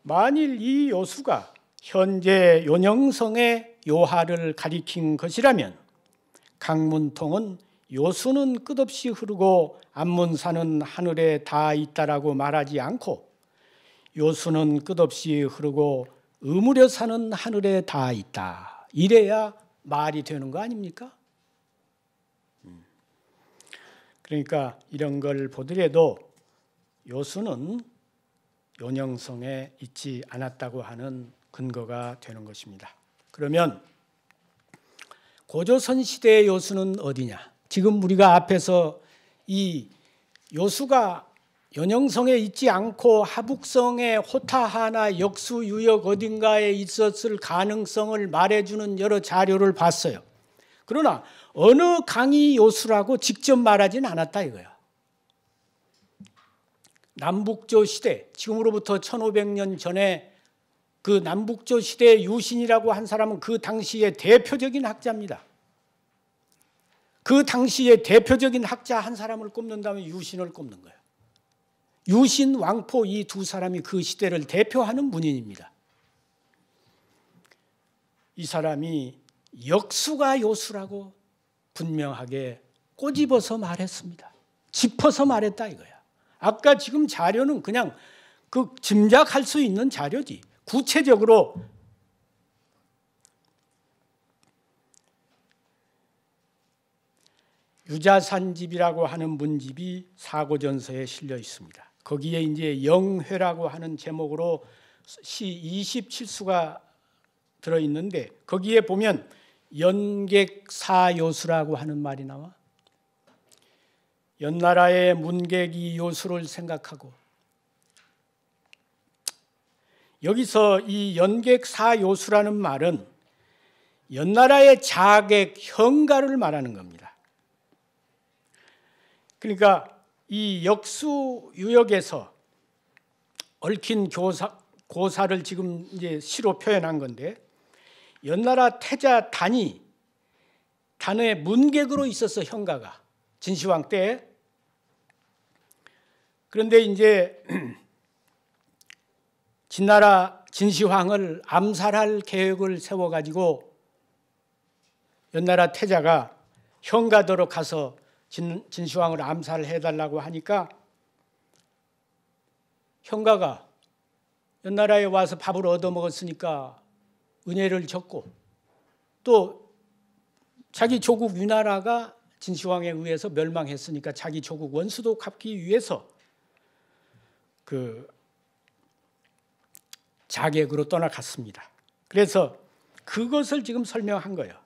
만일 이 요수가 현재 요영성의 요하를 가리킨 것이라면 강문통은 요수는 끝없이 흐르고 안문산은 하늘에 다 있다라고 말하지 않고 요수는 끝없이 흐르고 의무려 사는 하늘에 다 있다. 이래야 말이 되는 거 아닙니까? 음. 그러니까 이런 걸 보더라도 요수는 요령성에 있지 않았다고 하는 근거가 되는 것입니다. 그러면 고조선 시대의 요수는 어디냐? 지금 우리가 앞에서 이 요수가 연영성에 있지 않고 하북성의 호타 하나 역수 유역 어딘가에 있었을 가능성을 말해주는 여러 자료를 봤어요. 그러나 어느 강이 요수라고 직접 말하진 않았다 이거야. 남북조 시대, 지금으로부터 1500년 전에 그 남북조 시대의 유신이라고 한 사람은 그 당시의 대표적인 학자입니다. 그 당시에 대표적인 학자 한 사람을 꼽는다면 유신을 꼽는 거예요. 유신, 왕포 이 두 사람이 그 시대를 대표하는 문인입니다. 이 사람이 역수가 요수라고 분명하게 꼬집어서 말했습니다. 짚어서 말했다 이거야. 아까 지금 자료는 그냥 그 짐작할 수 있는 자료지. 구체적으로 유자산집이라고 하는 문집이 사고전서에 실려 있습니다. 거기에 이제 영회라고 하는 제목으로 시 27수가 들어 있는데 거기에 보면 연객사요수라고 하는 말이 나와. 연나라의 문객이 요수를 생각하고 여기서 이 연객사요수라는 말은 연나라의 자객 형가를 말하는 겁니다. 그러니까 이 역수 유역에서 얽힌 교사, 고사를 지금 이제 시로 표현한 건데 연나라 태자 단이 단의 문객으로 있었어 현가가 진시황 때 그런데 이제 [clears throat] 진나라 진시황을 암살할 계획을 세워가지고 연나라 태자가 현가도로 가서 진, 진시황을 암살해달라고 하니까 현가가 옛나라에 와서 밥을 얻어먹었으니까 은혜를 줬고 또 자기 조국 위나라가 진시황에 의해서 멸망했으니까 자기 조국 원수도 갚기 위해서 그 자객으로 떠나갔습니다. 그래서 그것을 지금 설명한 거예요.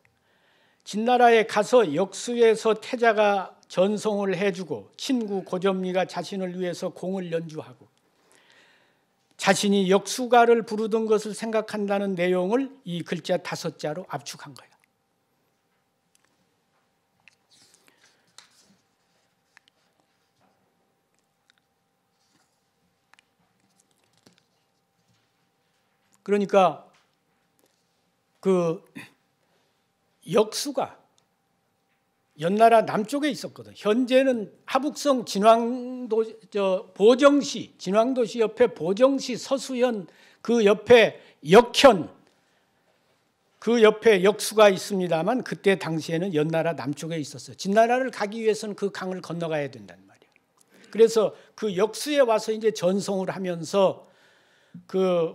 진나라에 가서 역수에서 태자가 전송을 해주고 친구 고점리가 자신을 위해서 공을 연주하고 자신이 역수가를 부르던 것을 생각한다는 내용을 이 글자 다섯 자로 압축한 거예요. 그러니까 그 역수가 연나라 남쪽에 있었거든. 현재는 하북성 진왕도 저 보정시 진왕도시 옆에 보정시 서수현 그 옆에 역현 그 옆에 역수가 있습니다만 그때 당시에는 연나라 남쪽에 있었어요. 진나라를 가기 위해서는 그 강을 건너가야 된다는 말이에요. 그래서 그 역수에 와서 이제 전송을 하면서 그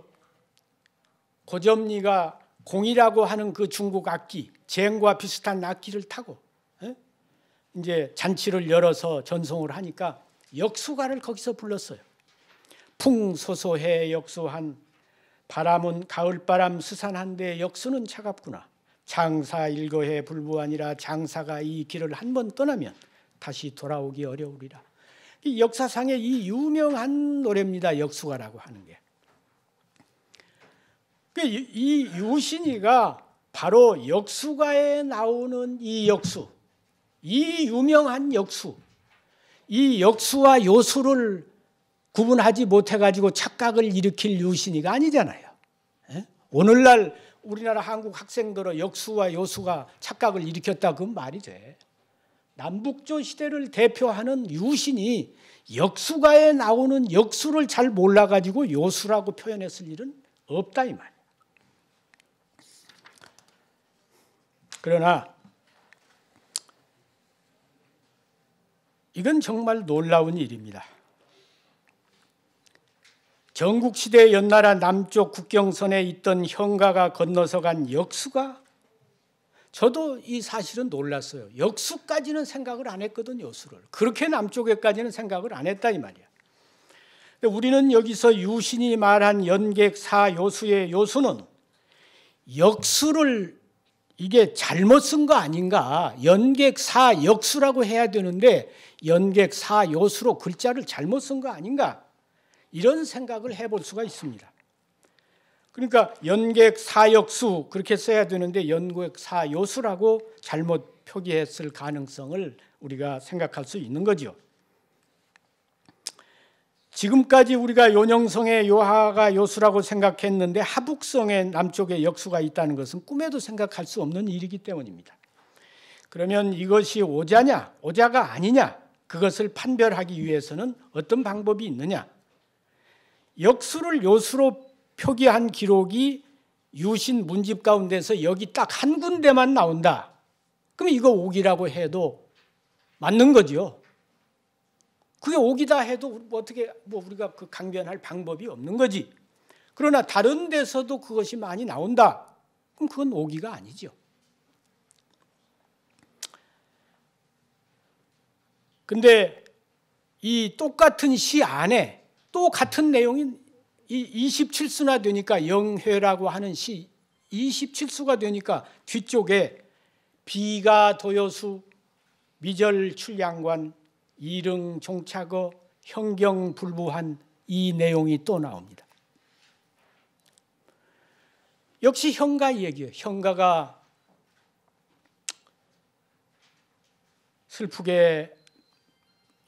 고점리가 공이라고 하는 그 중국 악기 쟁과 비슷한 악기를 타고 이제 잔치를 열어서 전송을 하니까 역수가를 거기서 불렀어요. 풍소소해 역수한 바람은 가을바람 수산한데 역수는 차갑구나. 장사 일거해 불부하니라 장사가 이 길을 한 번 떠나면 다시 돌아오기 어려우리라. 이 역사상의 이 유명한 노래입니다. 역수가라고 하는 게. 그 이 유신이가 바로 역수가에 나오는 이 역수 이 유명한 역수, 이 역수와 요수를 구분하지 못해가지고 착각을 일으킬 유신이가 아니잖아요. 예? 오늘날 우리나라 한국 학생들은 역수와 요수가 착각을 일으켰다 그 말이 돼. 남북조 시대를 대표하는 유신이 역수가에 나오는 역수를 잘 몰라가지고 요수라고 표현했을 일은 없다 이 말이야. 그러나 이건 정말 놀라운 일입니다. 전국시대 연나라 남쪽 국경선에 있던 현가가 건너서 간 역수가 저도 이 사실은 놀랐어요. 역수까지는 생각을 안 했거든요, 수를. 그렇게 남쪽에까지는 생각을 안 했다 이 말이야. 우리는 여기서 유신이 말한 연객사 요수의 요수는 역수를 이게 잘못 쓴 거 아닌가? 연객 사 역수라고 해야 되는데 연객 사 요수로 글자를 잘못 쓴 거 아닌가? 이런 생각을 해볼 수가 있습니다. 그러니까 연객 사역수 그렇게 써야 되는데 연객 사요수라고 잘못 표기했을 가능성을 우리가 생각할 수 있는 거죠. 지금까지 우리가 요령성의 요하가 요수라고 생각했는데 하북성의 남쪽에 역수가 있다는 것은 꿈에도 생각할 수 없는 일이기 때문입니다. 그러면 이것이 오자냐, 오자가 아니냐, 그것을 판별하기 위해서는 어떤 방법이 있느냐? 역수를 요수로 표기한 기록이 유신 문집 가운데서 여기 딱 한 군데만 나온다. 그럼 이거 오기라고 해도 맞는 거지 그게 오기다 해도 뭐 어떻게 뭐 우리가 그 강변할 방법이 없는 거지. 그러나 다른 데서도 그것이 많이 나온다. 그럼 그건 오기가 아니죠. 근데 이 똑같은 시 안에 또 같은 내용인 이 27수나 되니까 영회라고 하는 시 27수가 되니까 뒤쪽에 비가 도여수 미절 출량관 이릉종착어 형경불부한 이 내용이 또 나옵니다. 역시 형가 얘기예요. 형가가 슬프게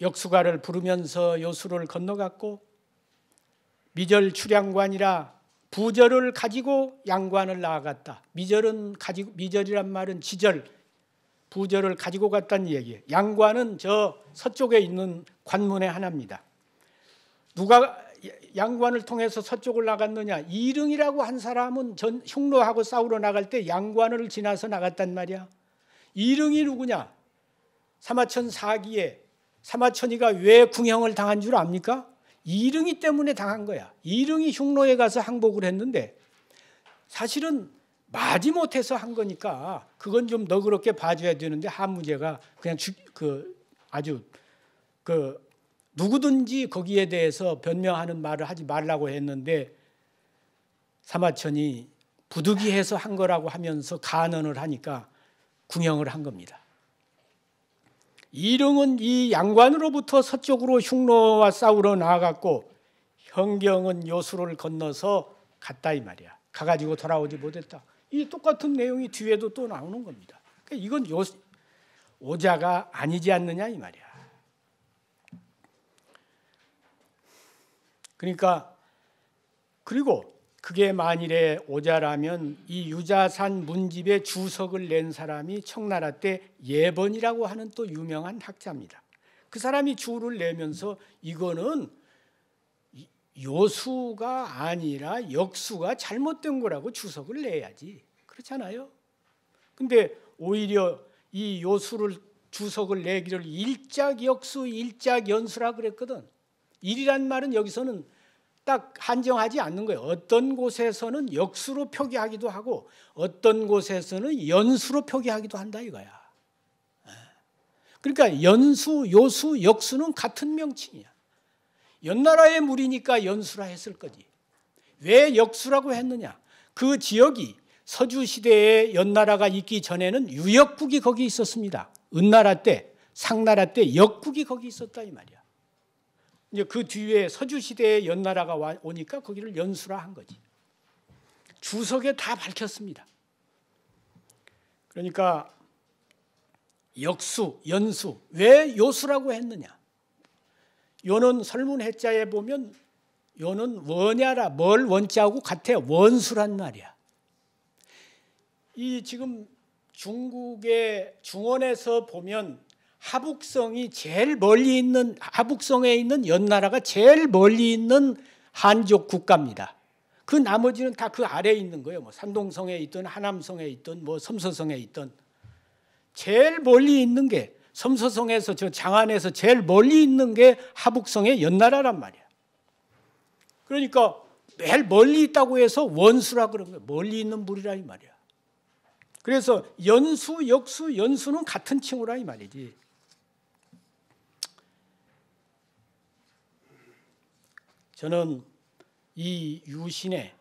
역수가를 부르면서 요수를 건너갔고 미절 출양관이라 부절을 가지고 양관을 나아갔다. 미절은 가지고 미절이란 말은 지절 구절을 가지고 갔다는 얘기예요. 양과는 저 서쪽에 있는 관문의 하나입니다. 누가 양관을 통해서 서쪽을 나갔느냐? 이릉이라고 한 사람은 전 흉노하고 싸우러 나갈 때 양관을 지나서 나갔단 말이야. 이릉이 누구냐? 사마천 사기에 사마천이가 왜 궁형을 당한 줄 압니까? 이릉이 때문에 당한 거야. 이릉이 흉노에 가서 항복을 했는데 사실은 마지못해서 한 거니까 그건 좀 너그럽게 봐줘야 되는데 한문제가 그냥 주, 그 아주 그 누구든지 거기에 대해서 변명하는 말을 하지 말라고 했는데 사마천이 부득이해서 한 거라고 하면서 간언을 하니까 궁형을 한 겁니다. 이릉은 이 양관으로부터 서쪽으로 흉노와 싸우러 나아갔고 현경은 요수를 건너서 갔다 이 말이야. 가가지고 돌아오지 못했다. 이 똑같은 내용이 뒤에도 또 나오는 겁니다. 그러니까 이건 요, 오자가 아니지 않느냐 이 말이야. 그러니까 그리고 그게 만일에 오자라면 이 유자산 문집에 주석을 낸 사람이 청나라 때 예번이라고 하는 또 유명한 학자입니다. 그 사람이 주를 내면서 이거는 요수가 아니라 역수가 잘못된 거라고 주석을 내야지. 그렇잖아요. 근데 오히려 이 요수를 주석을 내기를 일작 역수, 일작 연수라 그랬거든. 일이란 말은 여기서는 딱 한정하지 않는 거예요. 어떤 곳에서는 역수로 표기하기도 하고 어떤 곳에서는 연수로 표기하기도 한다 이거야. 어. 그러니까 연수, 요수, 역수는 같은 명칭이야. 연나라의 물이니까 연수라 했을 거지. 왜 역수라고 했느냐? 그 지역이 서주 시대에 연나라가 있기 전에는 유역국이 거기 있었습니다. 은나라 때, 상나라 때 역국이 거기 있었다 이 말이야. 이제 그 뒤에 서주 시대에 연나라가 오니까 거기를 연수라 한 거지. 주석에 다 밝혔습니다. 그러니까 역수, 연수 왜 요수라고 했느냐? 요는 설문해자에 보면 요는 원야라 뭘 원자하고 같아요. 원수란 말이야. 이 지금 중국의 중원에서 보면 하북성이 제일 멀리 있는 하북성에 있는 연나라가 제일 멀리 있는 한족 국가입니다. 그 나머지는 다 그 아래에 있는 거예요. 뭐 산동성에 있던 하남성에 있던 뭐 섬서성에 있던 제일 멀리 있는 게 섬서성에서 저 장안에서 제일 멀리 있는 게 하북성의 연나라란 말이야. 그러니까 매일 멀리 있다고 해서 원수라 그런 거야. 멀리 있는 물이라 이 말이야. 그래서 연수, 역수, 연수는 같은 칭호라 이 말이지. 저는 이 유신의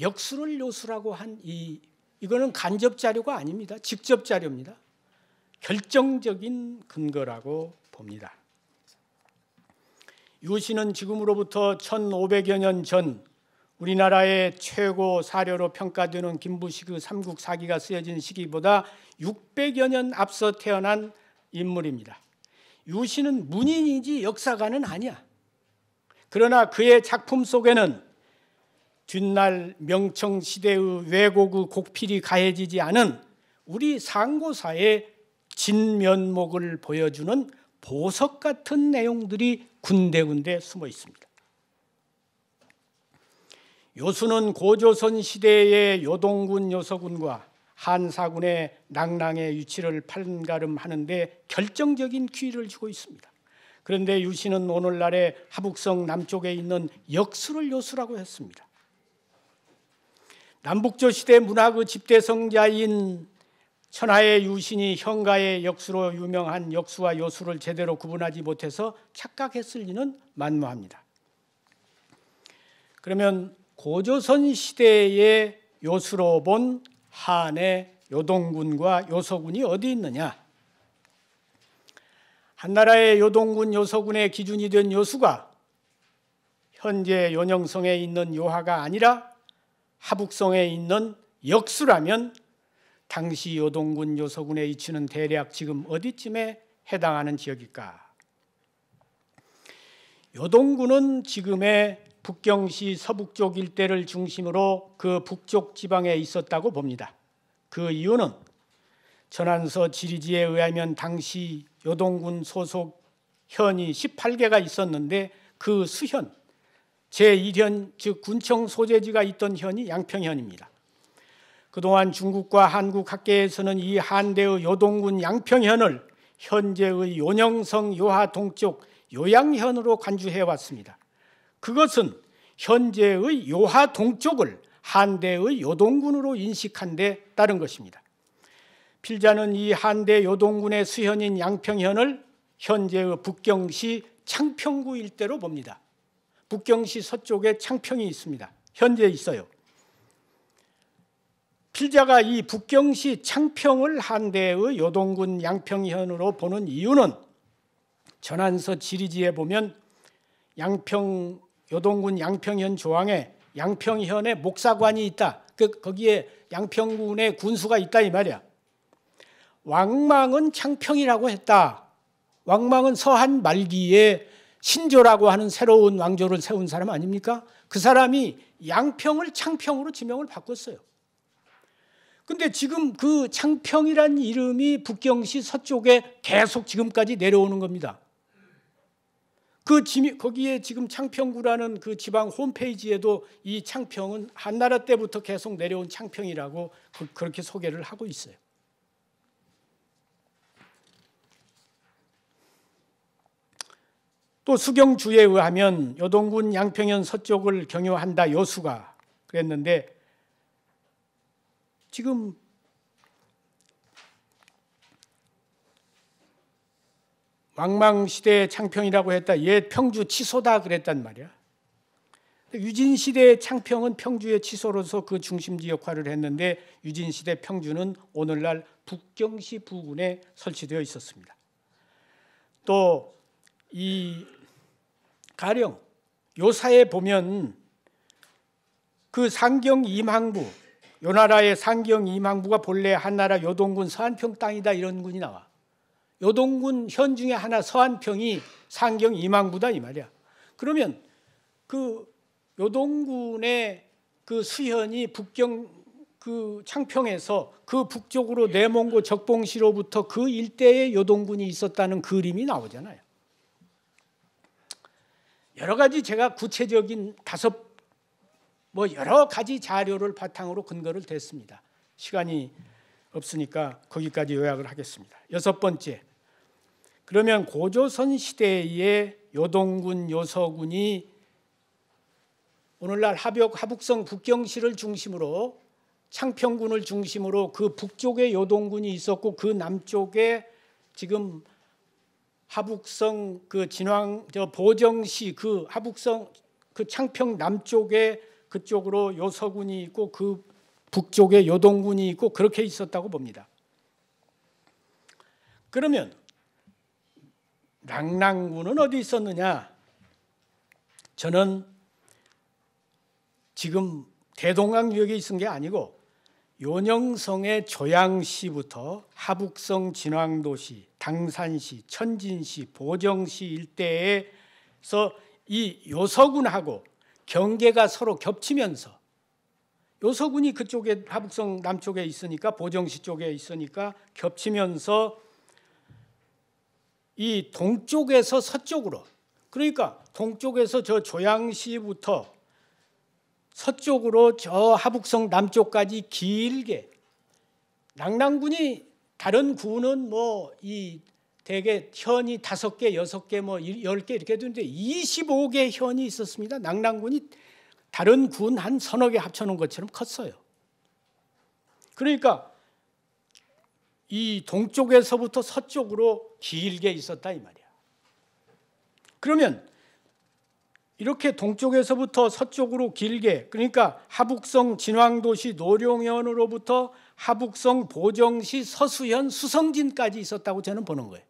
역수를 요수라고 한 이 이거는 간접 자료가 아닙니다. 직접 자료입니다. 결정적인 근거라고 봅니다. 유신은 지금으로부터 1500여 년 전 우리나라의 최고 사료로 평가되는 김부식 의 삼국 사기가 쓰여진 시기보다 600여 년 앞서 태어난 인물입니다. 유신은 문인이지 역사가는 아니야. 그러나 그의 작품 속에는 뒷날 명청 시대의 왜곡의 곡필이 가해지지 않은 우리 상고사의 진면목을 보여주는 보석 같은 내용들이 군데군데 숨어 있습니다. 요수는 고조선 시대의 요동군 요서군과 한사군의 낭랑의 유치를 판가름하는데 결정적인 키를 주고 있습니다. 그런데 유신은 오늘날의 하북성 남쪽에 있는 역수를 요수라고 했습니다. 남북조 시대 문학의 집대성자인 천하의 유신이 현가의 역수로 유명한 역수와 요수를 제대로 구분하지 못해서 착각했을 리는 만무합니다. 그러면 고조선 시대의 요수로 본 한의 요동군과 요소군이 어디 있느냐? 한나라의 요동군 요소군의 기준이 된 요수가 현재 요녕성에 있는 요하가 아니라 하북성에 있는 역수라면 당시 요동군요서군의 위치는 대략 지금 어디쯤에 해당하는 지역일까? 여동군은 지금의 북경시 서북쪽 일대를 중심으로 그 북쪽 지방에 있었다고 봅니다. 그 이유는 전환서 지리지에 의하면 당시 여동군 소속 현이 18개가 있었는데 그 수현, 제1현 즉 군청 소재지가 있던 현이 양평현입니다. 그동안 중국과 한국 학계에서는 이 한대의 요동군 양평현을 현재의 요녕성 요하 동쪽 요양현으로 간주해 왔습니다. 그것은 현재의 요하 동쪽을 한대의 요동군으로 인식한 데 따른 것입니다. 필자는 이 한대 요동군의 수현인 양평현을 현재의 북경시 창평구 일대로 봅니다. 북경시 서쪽에 창평이 있습니다. 현재 있어요. 필자가 이 북경시 창평을 한대의 요동군 양평현으로 보는 이유는 전한서 지리지에 보면 양평 요동군 양평현 조항에 양평현의 목사관이 있다. 그 거기에 양평군의 군수가 있다 이 말이야. 왕망은 창평이라고 했다. 왕망은 서한 말기에 신조라고 하는 새로운 왕조를 세운 사람 아닙니까? 그 사람이 양평을 창평으로 지명을 바꿨어요. 근데 지금 그 창평이란 이름이 북경시 서쪽에 계속 지금까지 내려오는 겁니다. 그 지미, 거기에 지금 창평구라는 그 지방 홈페이지에도 이 창평은 한나라 때부터 계속 내려온 창평이라고 그, 그렇게 소개를 하고 있어요. 또 수경주에 의하면 여동군 양평현 서쪽을 경유한다 여수가 그랬는데 지금 왕망시대의 창평이라고 했다. 옛 평주 치소다 그랬단 말이야. 유진시대의 창평은 평주의 치소로서 그 중심지 역할을 했는데 유진시대 평주는 오늘날 북경시 부근에 설치되어 있었습니다. 또 이 가령 요사에 보면 그 상경 임항부 요나라의 상경 이망부가 본래 한나라 요동군 서한평 땅이다 이런 군이 나와. 요동군 현 중에 하나 서한평이 상경 이망부다 이 말이야. 그러면 그 요동군의 그 수현이 북경 그 창평에서 그 북쪽으로 내몽고 적봉시로부터 그 일대에 요동군이 있었다는 그림이 나오잖아요. 여러 가지 제가 구체적인 다섯 뭐 여러 가지 자료를 바탕으로 근거를 댔습니다. 시간이 없으니까 거기까지 요약을 하겠습니다. 여섯 번째. 그러면 고조선 시대의 요동군, 요서군이 오늘날 하벽, 하북성 북경시를 중심으로 창평군을 중심으로 그 북쪽에 요동군이 있었고 그 남쪽에 지금 하북성 그 진왕 저 보정시 그 하북성 그 창평 남쪽에 그쪽으로 요서군이 있고 그 북쪽에 요동군이 있고 그렇게 있었다고 봅니다. 그러면 랑랑군은 어디 있었느냐? 저는 지금 대동강 지역에 있은 게 아니고 요녕성의 조양시부터 하북성 진왕도시, 당산시, 천진시, 보정시 일대에서 이 요서군하고 경계가 서로 겹치면서 요서군이 그쪽에 하북성 남쪽에 있으니까 보정시 쪽에 있으니까 겹치면서 이 동쪽에서 서쪽으로 그러니까 동쪽에서 저 조양시부터 서쪽으로 저 하북성 남쪽까지 길게 낙랑군이 다른 군은 뭐이 대개 현이 다섯 개, 여섯 개, 뭐 열 개 이렇게 되는데 25개 현이 있었습니다. 낙랑군이 다른 군 한 서너 개 합쳐놓은 것처럼 컸어요. 그러니까 이 동쪽에서부터 서쪽으로 길게 있었다 이 말이야. 그러면 이렇게 동쪽에서부터 서쪽으로 길게 그러니까 하북성 진왕도시 노룡현으로부터 하북성 보정시 서수현 수성진까지 있었다고 저는 보는 거예요.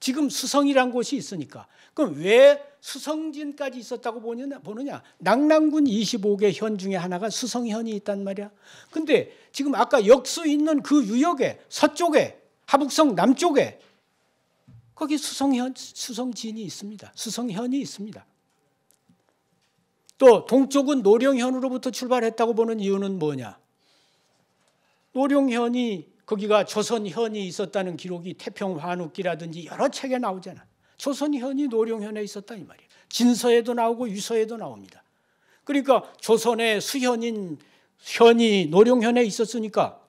지금 수성이란 곳이 있으니까. 그럼 왜 수성진까지 있었다고 보느냐? 보느냐? 낙랑군 25개 현 중에 하나가 수성현이 있단 말이야. 근데 지금 아까 역수 있는 그 유역에 서쪽에 하북성 남쪽에 거기 수성현 수성진이 있습니다. 수성현이 있습니다. 또 동쪽은 노령현으로부터 출발했다고 보는 이유는 뭐냐? 노령현이 거기가 조선현이 있었다는 기록이 태평환욱기라든지 여러 책에 나오잖아. 조선현이 노령현에 있었다 이말이야 진서에도 나오고 유서에도 나옵니다. 그러니까 조선의 수현인 현이 노령현에 있었으니까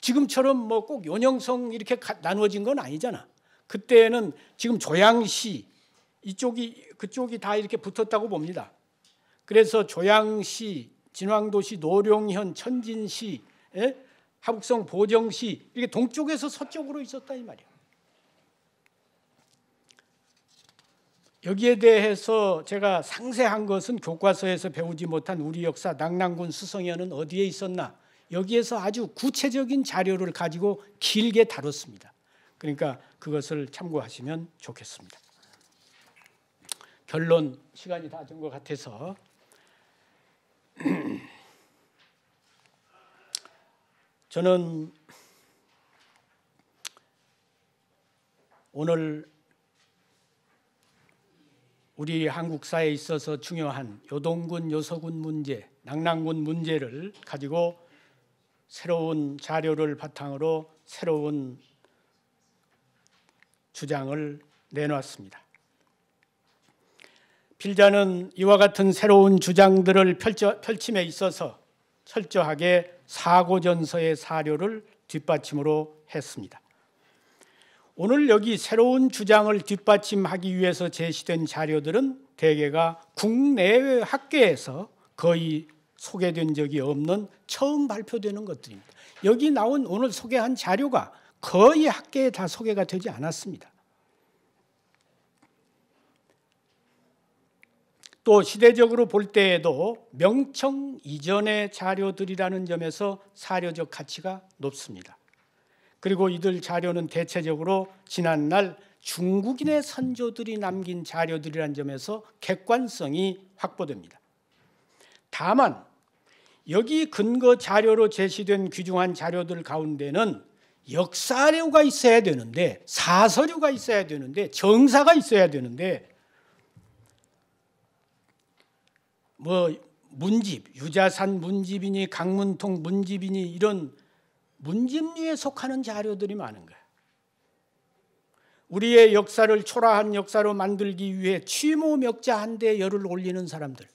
지금처럼 뭐 꼭 연영성 이렇게 나누어진 건 아니잖아. 그때는 지금 조양시 이쪽이 그쪽이 다 이렇게 붙었다고 봅니다. 그래서 조양시, 진왕도시, 노령현, 천진시 예? 한국성 보정시 이게 동쪽에서 서쪽으로 있었다 이 말이야. 여기에 대해서 제가 상세한 것은 교과서에서 배우지 못한 우리 역사 낙랑군 수성에는 어디에 있었나 여기에서 아주 구체적인 자료를 가지고 길게 다뤘습니다. 그러니까 그것을 참고하시면 좋겠습니다. 결론 시간이 다 된 것 같아서 [clears throat] 저는 오늘 우리 한국 사회에 있어서 중요한 요동군 요소군 문제, 낙랑군 문제를 가지고 새로운 자료를 바탕으로 새로운 주장을 내놨습니다. 필자는 이와 같은 새로운 주장들을 펼쳐, 펼침에 있어서 철저하게 사고전서의 사료를 뒷받침으로 했습니다. 오늘 여기 새로운 주장을 뒷받침하기 위해서 제시된 자료들은 대개가 국내외 학계에서 거의 소개된 적이 없는 처음 발표되는 것들입니다. 여기 나온 오늘 소개한 자료가 거의 학계에 다 소개가 되지 않았습니다. 또 시대적으로 볼 때에도 명청 이전의 자료들이라는 점에서 사료적 가치가 높습니다. 그리고 이들 자료는 대체적으로 지난날 중국인의 선조들이 남긴 자료들이라는 점에서 객관성이 확보됩니다. 다만 여기 근거 자료로 제시된 귀중한 자료들 가운데는 역사료가 있어야 되는데 사서류가 있어야 되는데 정사가 있어야 되는데 뭐 문집, 유자산 문집이니 강문통 문집이니 이런 문집류에 속하는 자료들이 많은 거야. 우리의 역사를 초라한 역사로 만들기 위해 취모 멱자 한 대 열을 올리는 사람들.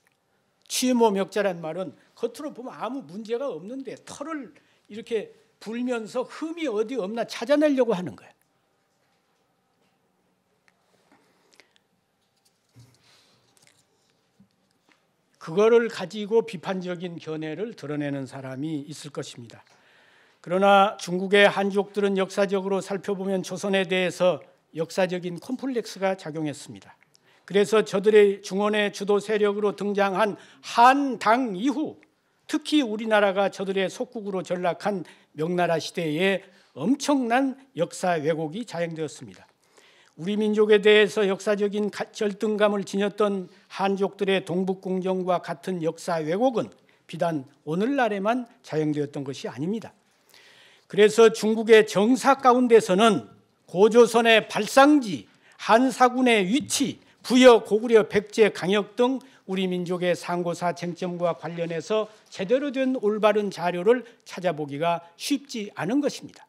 취모 멱자란 말은 겉으로 보면 아무 문제가 없는데 털을 이렇게 불면서 흠이 어디 없나 찾아내려고 하는 거야. 그거를 가지고 비판적인 견해를 드러내는 사람이 있을 것입니다. 그러나 중국의 한족들은 역사적으로 살펴보면 조선에 대해서 역사적인 콤플렉스가 작용했습니다. 그래서 저들의 중원의 주도 세력으로 등장한 한 당 이후 특히 우리나라가 저들의 속국으로 전락한 명나라 시대에 엄청난 역사 왜곡이 자행되었습니다. 우리 민족에 대해서 역사적인 절등감을 지녔던 한족들의 동북공정과 같은 역사 왜곡은 비단 오늘날에만 자행되었던 것이 아닙니다. 그래서 중국의 정사 가운데서는 고조선의 발상지, 한사군의 위치, 부여, 고구려, 백제, 강역 등 우리 민족의 상고사 쟁점과 관련해서 제대로 된 올바른 자료를 찾아보기가 쉽지 않은 것입니다.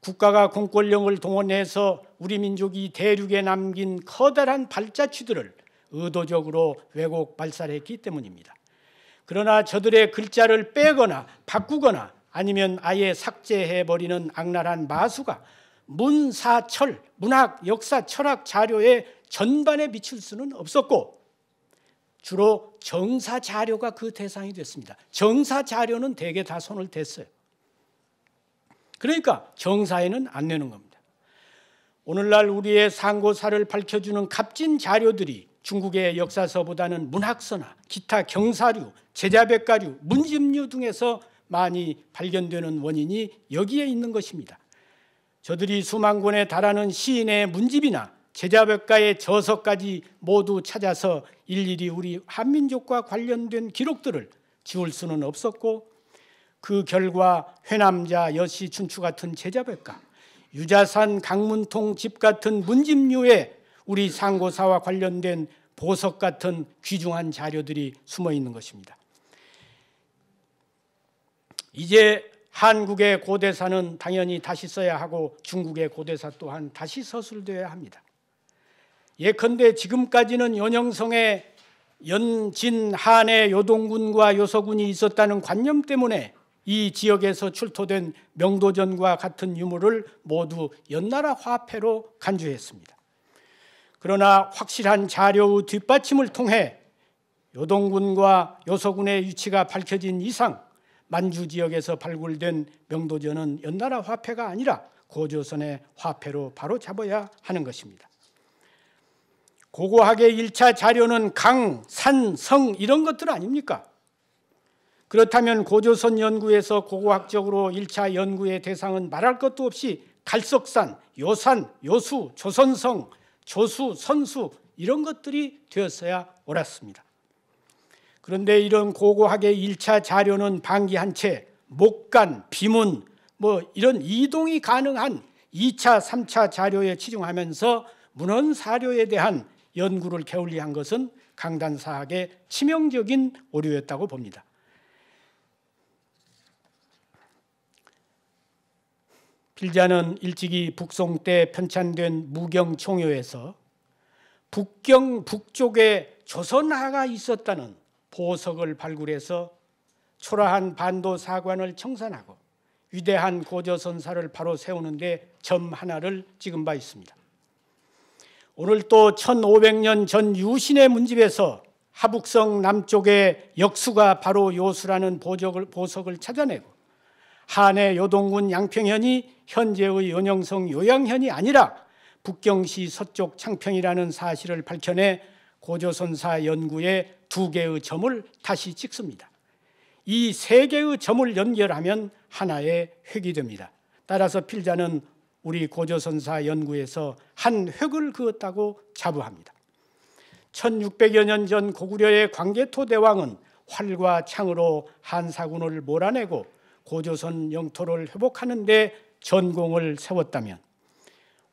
국가가 공권력을 동원해서 우리 민족이 대륙에 남긴 커다란 발자취들을 의도적으로 왜곡 발살했기 때문입니다. 그러나 저들의 글자를 빼거나 바꾸거나 아니면 아예 삭제해버리는 악랄한 마수가 문사철, 문학, 역사, 철학 자료의 전반에 미칠 수는 없었고 주로 정사 자료가 그 대상이 됐습니다. 정사 자료는 대개 다 손을 댔어요. 그러니까 정사에는 안 내는 겁니다. 오늘날 우리의 상고사를 밝혀주는 값진 자료들이 중국의 역사서보다는 문학서나 기타 경사류, 제자백가류, 문집류 등에서 많이 발견되는 원인이 여기에 있는 것입니다. 저들이 수만 권에 달하는 시인의 문집이나 제자백가의 저서까지 모두 찾아서 일일이 우리 한민족과 관련된 기록들을 지울 수는 없었고 그 결과 회남자 여시 춘추 같은 제자백가 유자산 강문통 집 같은 문집류에 우리 상고사와 관련된 보석 같은 귀중한 자료들이 숨어 있는 것입니다. 이제 한국의 고대사는 당연히 다시 써야 하고 중국의 고대사 또한 다시 서술되어야 합니다. 예컨대 지금까지는 연영성에 연진한의 요동군과 요서군이 있었다는 관념 때문에 이 지역에서 출토된 명도전과 같은 유물을 모두 연나라 화폐로 간주했습니다. 그러나 확실한 자료의 뒷받침을 통해 요동군과 요서군의 위치가 밝혀진 이상 만주 지역에서 발굴된 명도전은 연나라 화폐가 아니라 고조선의 화폐로 바로 잡아야 하는 것입니다. 고고학의 1차 자료는 강, 산, 성 이런 것들 아닙니까? 그렇다면 고조선 연구에서 고고학적으로 1차 연구의 대상은 말할 것도 없이 갈석산, 요산, 요수, 조선성, 조수, 선수 이런 것들이 되었어야 옳았습니다. 그런데 이런 고고학의 1차 자료는 방기한 채 목간, 비문 뭐 이런 이동이 가능한 2차, 3차 자료에 치중하면서 문헌 사료에 대한 연구를 게을리한 것은 강단사학의 치명적인 오류였다고 봅니다. 필자는 일찍이 북송 때 편찬된 무경총요에서 북경 북쪽에 조선하가 있었다는 보석을 발굴해서 초라한 반도 사관을 청산하고 위대한 고조선사를 바로 세우는데 점 하나를 찍은 바 있습니다. 오늘 또 1500년 전 유신의 문집에서 하북성 남쪽의 역수가 바로 요수라는 보석을, 보석을 찾아내고 한해 요동군 양평현이 현재의 연영성 요양현이 아니라 북경시 서쪽 창평이라는 사실을 밝혀내 고조선사 연구에두 개의 점을 다시 찍습니다. 이 세 개의 점을 연결하면 하나의 획이 됩니다. 따라서 필자는 우리 고조선사 연구에서 한 획을 그었다고 자부합니다. 1600여 년 전 고구려의 광개토 대왕은 활과 창으로 한사군을 몰아내고 고조선 영토를 회복하는데 전공을 세웠다면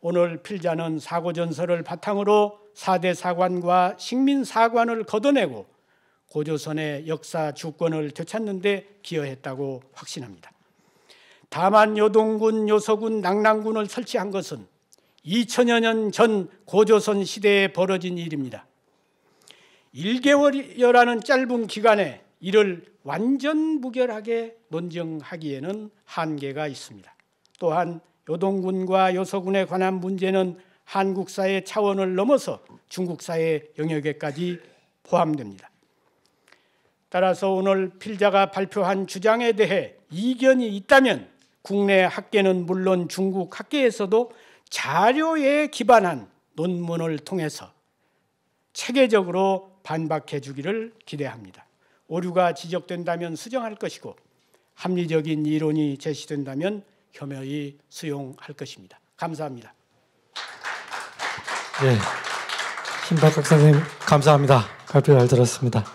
오늘 필자는 사고전설을 바탕으로 사대 사관과 식민사관을 걷어내고 고조선의 역사 주권을 되찾는데 기여했다고 확신합니다. 다만 요동군, 요서군, 낙랑군을 설치한 것은 2천여 년 전 고조선 시대에 벌어진 일입니다. 1개월이라는 짧은 기간에 이를 완전 무결하게 논증하기에는 한계가 있습니다. 또한 요동군과 요서군에 관한 문제는 한국 사회 차원을 넘어서 중국 사회 영역에까지 포함됩니다. 따라서 오늘 필자가 발표한 주장에 대해 이견이 있다면 국내 학계는 물론 중국 학계에서도 자료에 기반한 논문을 통해서 체계적으로 반박해 주기를 기대합니다. 오류가 지적된다면 수정할 것이고 합리적인 이론이 제시된다면 혐의히 수용할 것입니다. 감사합니다. 네. 신박학 선님 감사합니다. 발표 잘 들었습니다.